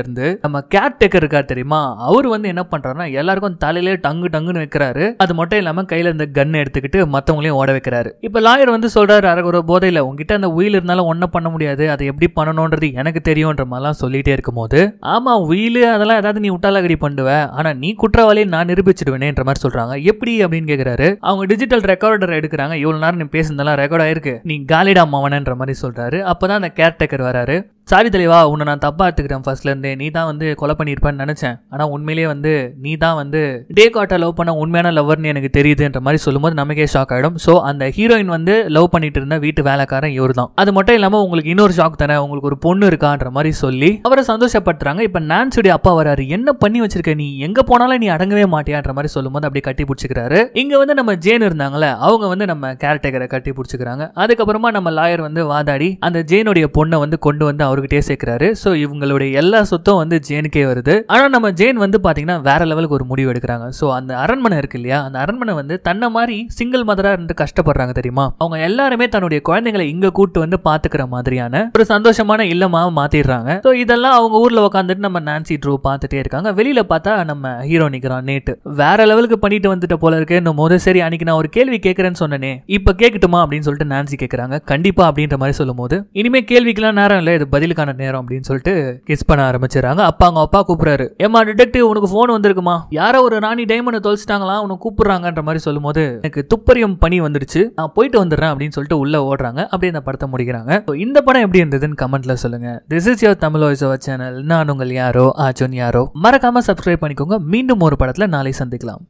இருந்து நம்ம கேட் டேக்கர் இருக்கார் தெரியுமா அவர் வந்து என்ன பண்ணுறாருன்னா எல்லாருக்கும் தலையிலே டங்கு டங்குன்னு வைக்கிறாரு அது மட்டும் இல்லாமல் கையில் இந்த கன் எடுத்துக்கிட்டு மற்றவங்களையும் ஓட வைக்கிறாரு இப்போ லாயர் வந்து சொல்கிறாரு ஒரு போதையில் உங்ககிட்ட அந்த உயில் இருந்தாலும் ஒன்றும் பண்ண முடியாது அதை எப்படி பண்ணணுன்றது எனக்கு தெரியும்ன்ற மாதிரிலாம் சொல்லிகிட்டே போது ஆமாம் உயில் அதெல்லாம் ஏதாவது நீ உட்டாலகடி பண்ணுவேன் ஆனால் நீ குற்றவாளி நான் நிரூபிச்சிடுவேனேன்ற மாதிரி சொல்கிறாங்க எப்படி அப்படின்னு கேட்குறாரு அவங்க டிஜிட்டல் ரெக்கார்டர் எடுக்கிறாங்க இவ்வளோ நேரம் நீ பேசுனதெல்லாம் ரெக்கார்ட் ஆயிருக்கு நீ காலிடா மவனன்ற மாதிரி சொல்கிறாரு அப்போ தான் அந்த கேர்டேக்கர் வராரு சாரி தலைவா உன்னை நான் தப்பாக எடுத்துக்கிட்டேன் ஃபர்ஸ்ட்லேருந்து நீ தான் வந்து கொலை பண்ணியிருப்பேன்னு நினச்சேன் ஆனால் உண்மையிலேயே வந்து நீ தான் வந்து டே காட்டை லவ் பண்ண உண்மையான லவ்வர்னு எனக்கு தெரியுதுன்ற மாதிரி சொல்லும்போது நமக்கே ஷாக் ஆகிடும் ஸோ அந்த ஹீரோயின் வந்து லவ் பண்ணிட்டு இருந்த வீட்டு வேலைக்காரன் இவர் தான் அது மட்டும் இல்லாமல் உங்களுக்கு இன்னொரு ஷாக் தானே உங்களுக்கு ஒரு பொண்ணு இருக்கான்ற மாதிரி சொல்லி அவரை சந்தோஷப்படுத்துறாங்க இப்போ நான்சியுடைய அப்பா வராரு என்ன பண்ணி வச்சிருக்க நீ எங்கே போனாலும் நீ அடங்கவே மாட்டியான்ற மாதிரி சொல்லும்போது அப்படி கட்டி பிடிச்சிக்கிறாரு இங்கே வந்து நம்ம ஜேன் இருந்தாங்களே அவங்க வந்து நம்ம கேரக்டரை கட்டி பிடிச்சிக்கிறாங்க அதுக்கப்புறமா நம்ம லாயர் வந்து வாதாடி அந்த ஜேனுடைய பொண்ணை வந்து கொண்டு வந்து அவர் அவர்கிட்டயே சேர்க்கிறாரு ஸோ இவங்களுடைய எல்லா சொத்தும் வந்து ஜேனுக்கே வருது ஆனால் நம்ம ஜேன் வந்து பார்த்தீங்கன்னா வேற லெவலுக்கு ஒரு முடிவு எடுக்கிறாங்க ஸோ அந்த அரண்மனை இருக்கு இல்லையா அந்த அரண்மனை வந்து தன்னை மாதிரி சிங்கிள் மதராக இருந்து கஷ்டப்படுறாங்க தெரியுமா அவங்க எல்லாருமே தன்னுடைய குழந்தைங்களை இங்கே கூட்டு வந்து பார்த்துக்கிற மாதிரியான ஒரு சந்தோஷமான இல்லமாக மாத்திடுறாங்க ஸோ இதெல்லாம் அவங்க ஊரில் உட்காந்துட்டு நம்ம நான்சி ட்ரூ பார்த்துட்டே இருக்காங்க வெளியில் பார்த்தா நம்ம ஹீரோ நிற்கிறான் நேட்டு வேற லெவலுக்கு பண்ணிட்டு வந்துட்ட போல இருக்கு போது சரி அன்னைக்கு நான் ஒரு கேள்வி கேட்குறேன்னு சொன்னனே இப்போ கேட்கட்டுமா அப்படின்னு சொல்லிட்டு நான்சி கேட்குறாங்க கண்டிப்பாக அப்படின்ற மாதிரி சொல்லும் போது இனிமேல் கேள்விக்கெல்லாம் நேரம் இல்லை இது பதில் வெயிலுக்கான நேரம் அப்படின்னு சொல்லிட்டு கிஸ் பண்ண ஆரம்பிச்சிடறாங்க அப்பா அவங்க அப்பா கூப்பிடுறாரு ஏமா டிடெக்டிவ் உனக்கு ஃபோன் வந்திருக்குமா யாரோ ஒரு ராணி டைமண்ட் தொலைச்சிட்டாங்களா உனக்கு கூப்பிடுறாங்கன்ற மாதிரி சொல்லும் போது எனக்கு துப்பறியும் பணி வந்துருச்சு நான் போயிட்டு வந்துடுறேன் அப்படின்னு சொல்லிட்டு உள்ள ஓடுறாங்க அப்படியே இந்த படத்தை முடிக்கிறாங்க இந்த படம் எப்படி இருந்ததுன்னு கமெண்ட்ல சொல்லுங்க this is your Tamil voice channel நான் உங்கள் யாரோ ஆச்சோன் யாரோ மறக்காம சப்ஸ்கிரைப் பண்ணிக்கோங்க மீண்டும் ஒரு படத்துல நாளை சந்திக்கலாம்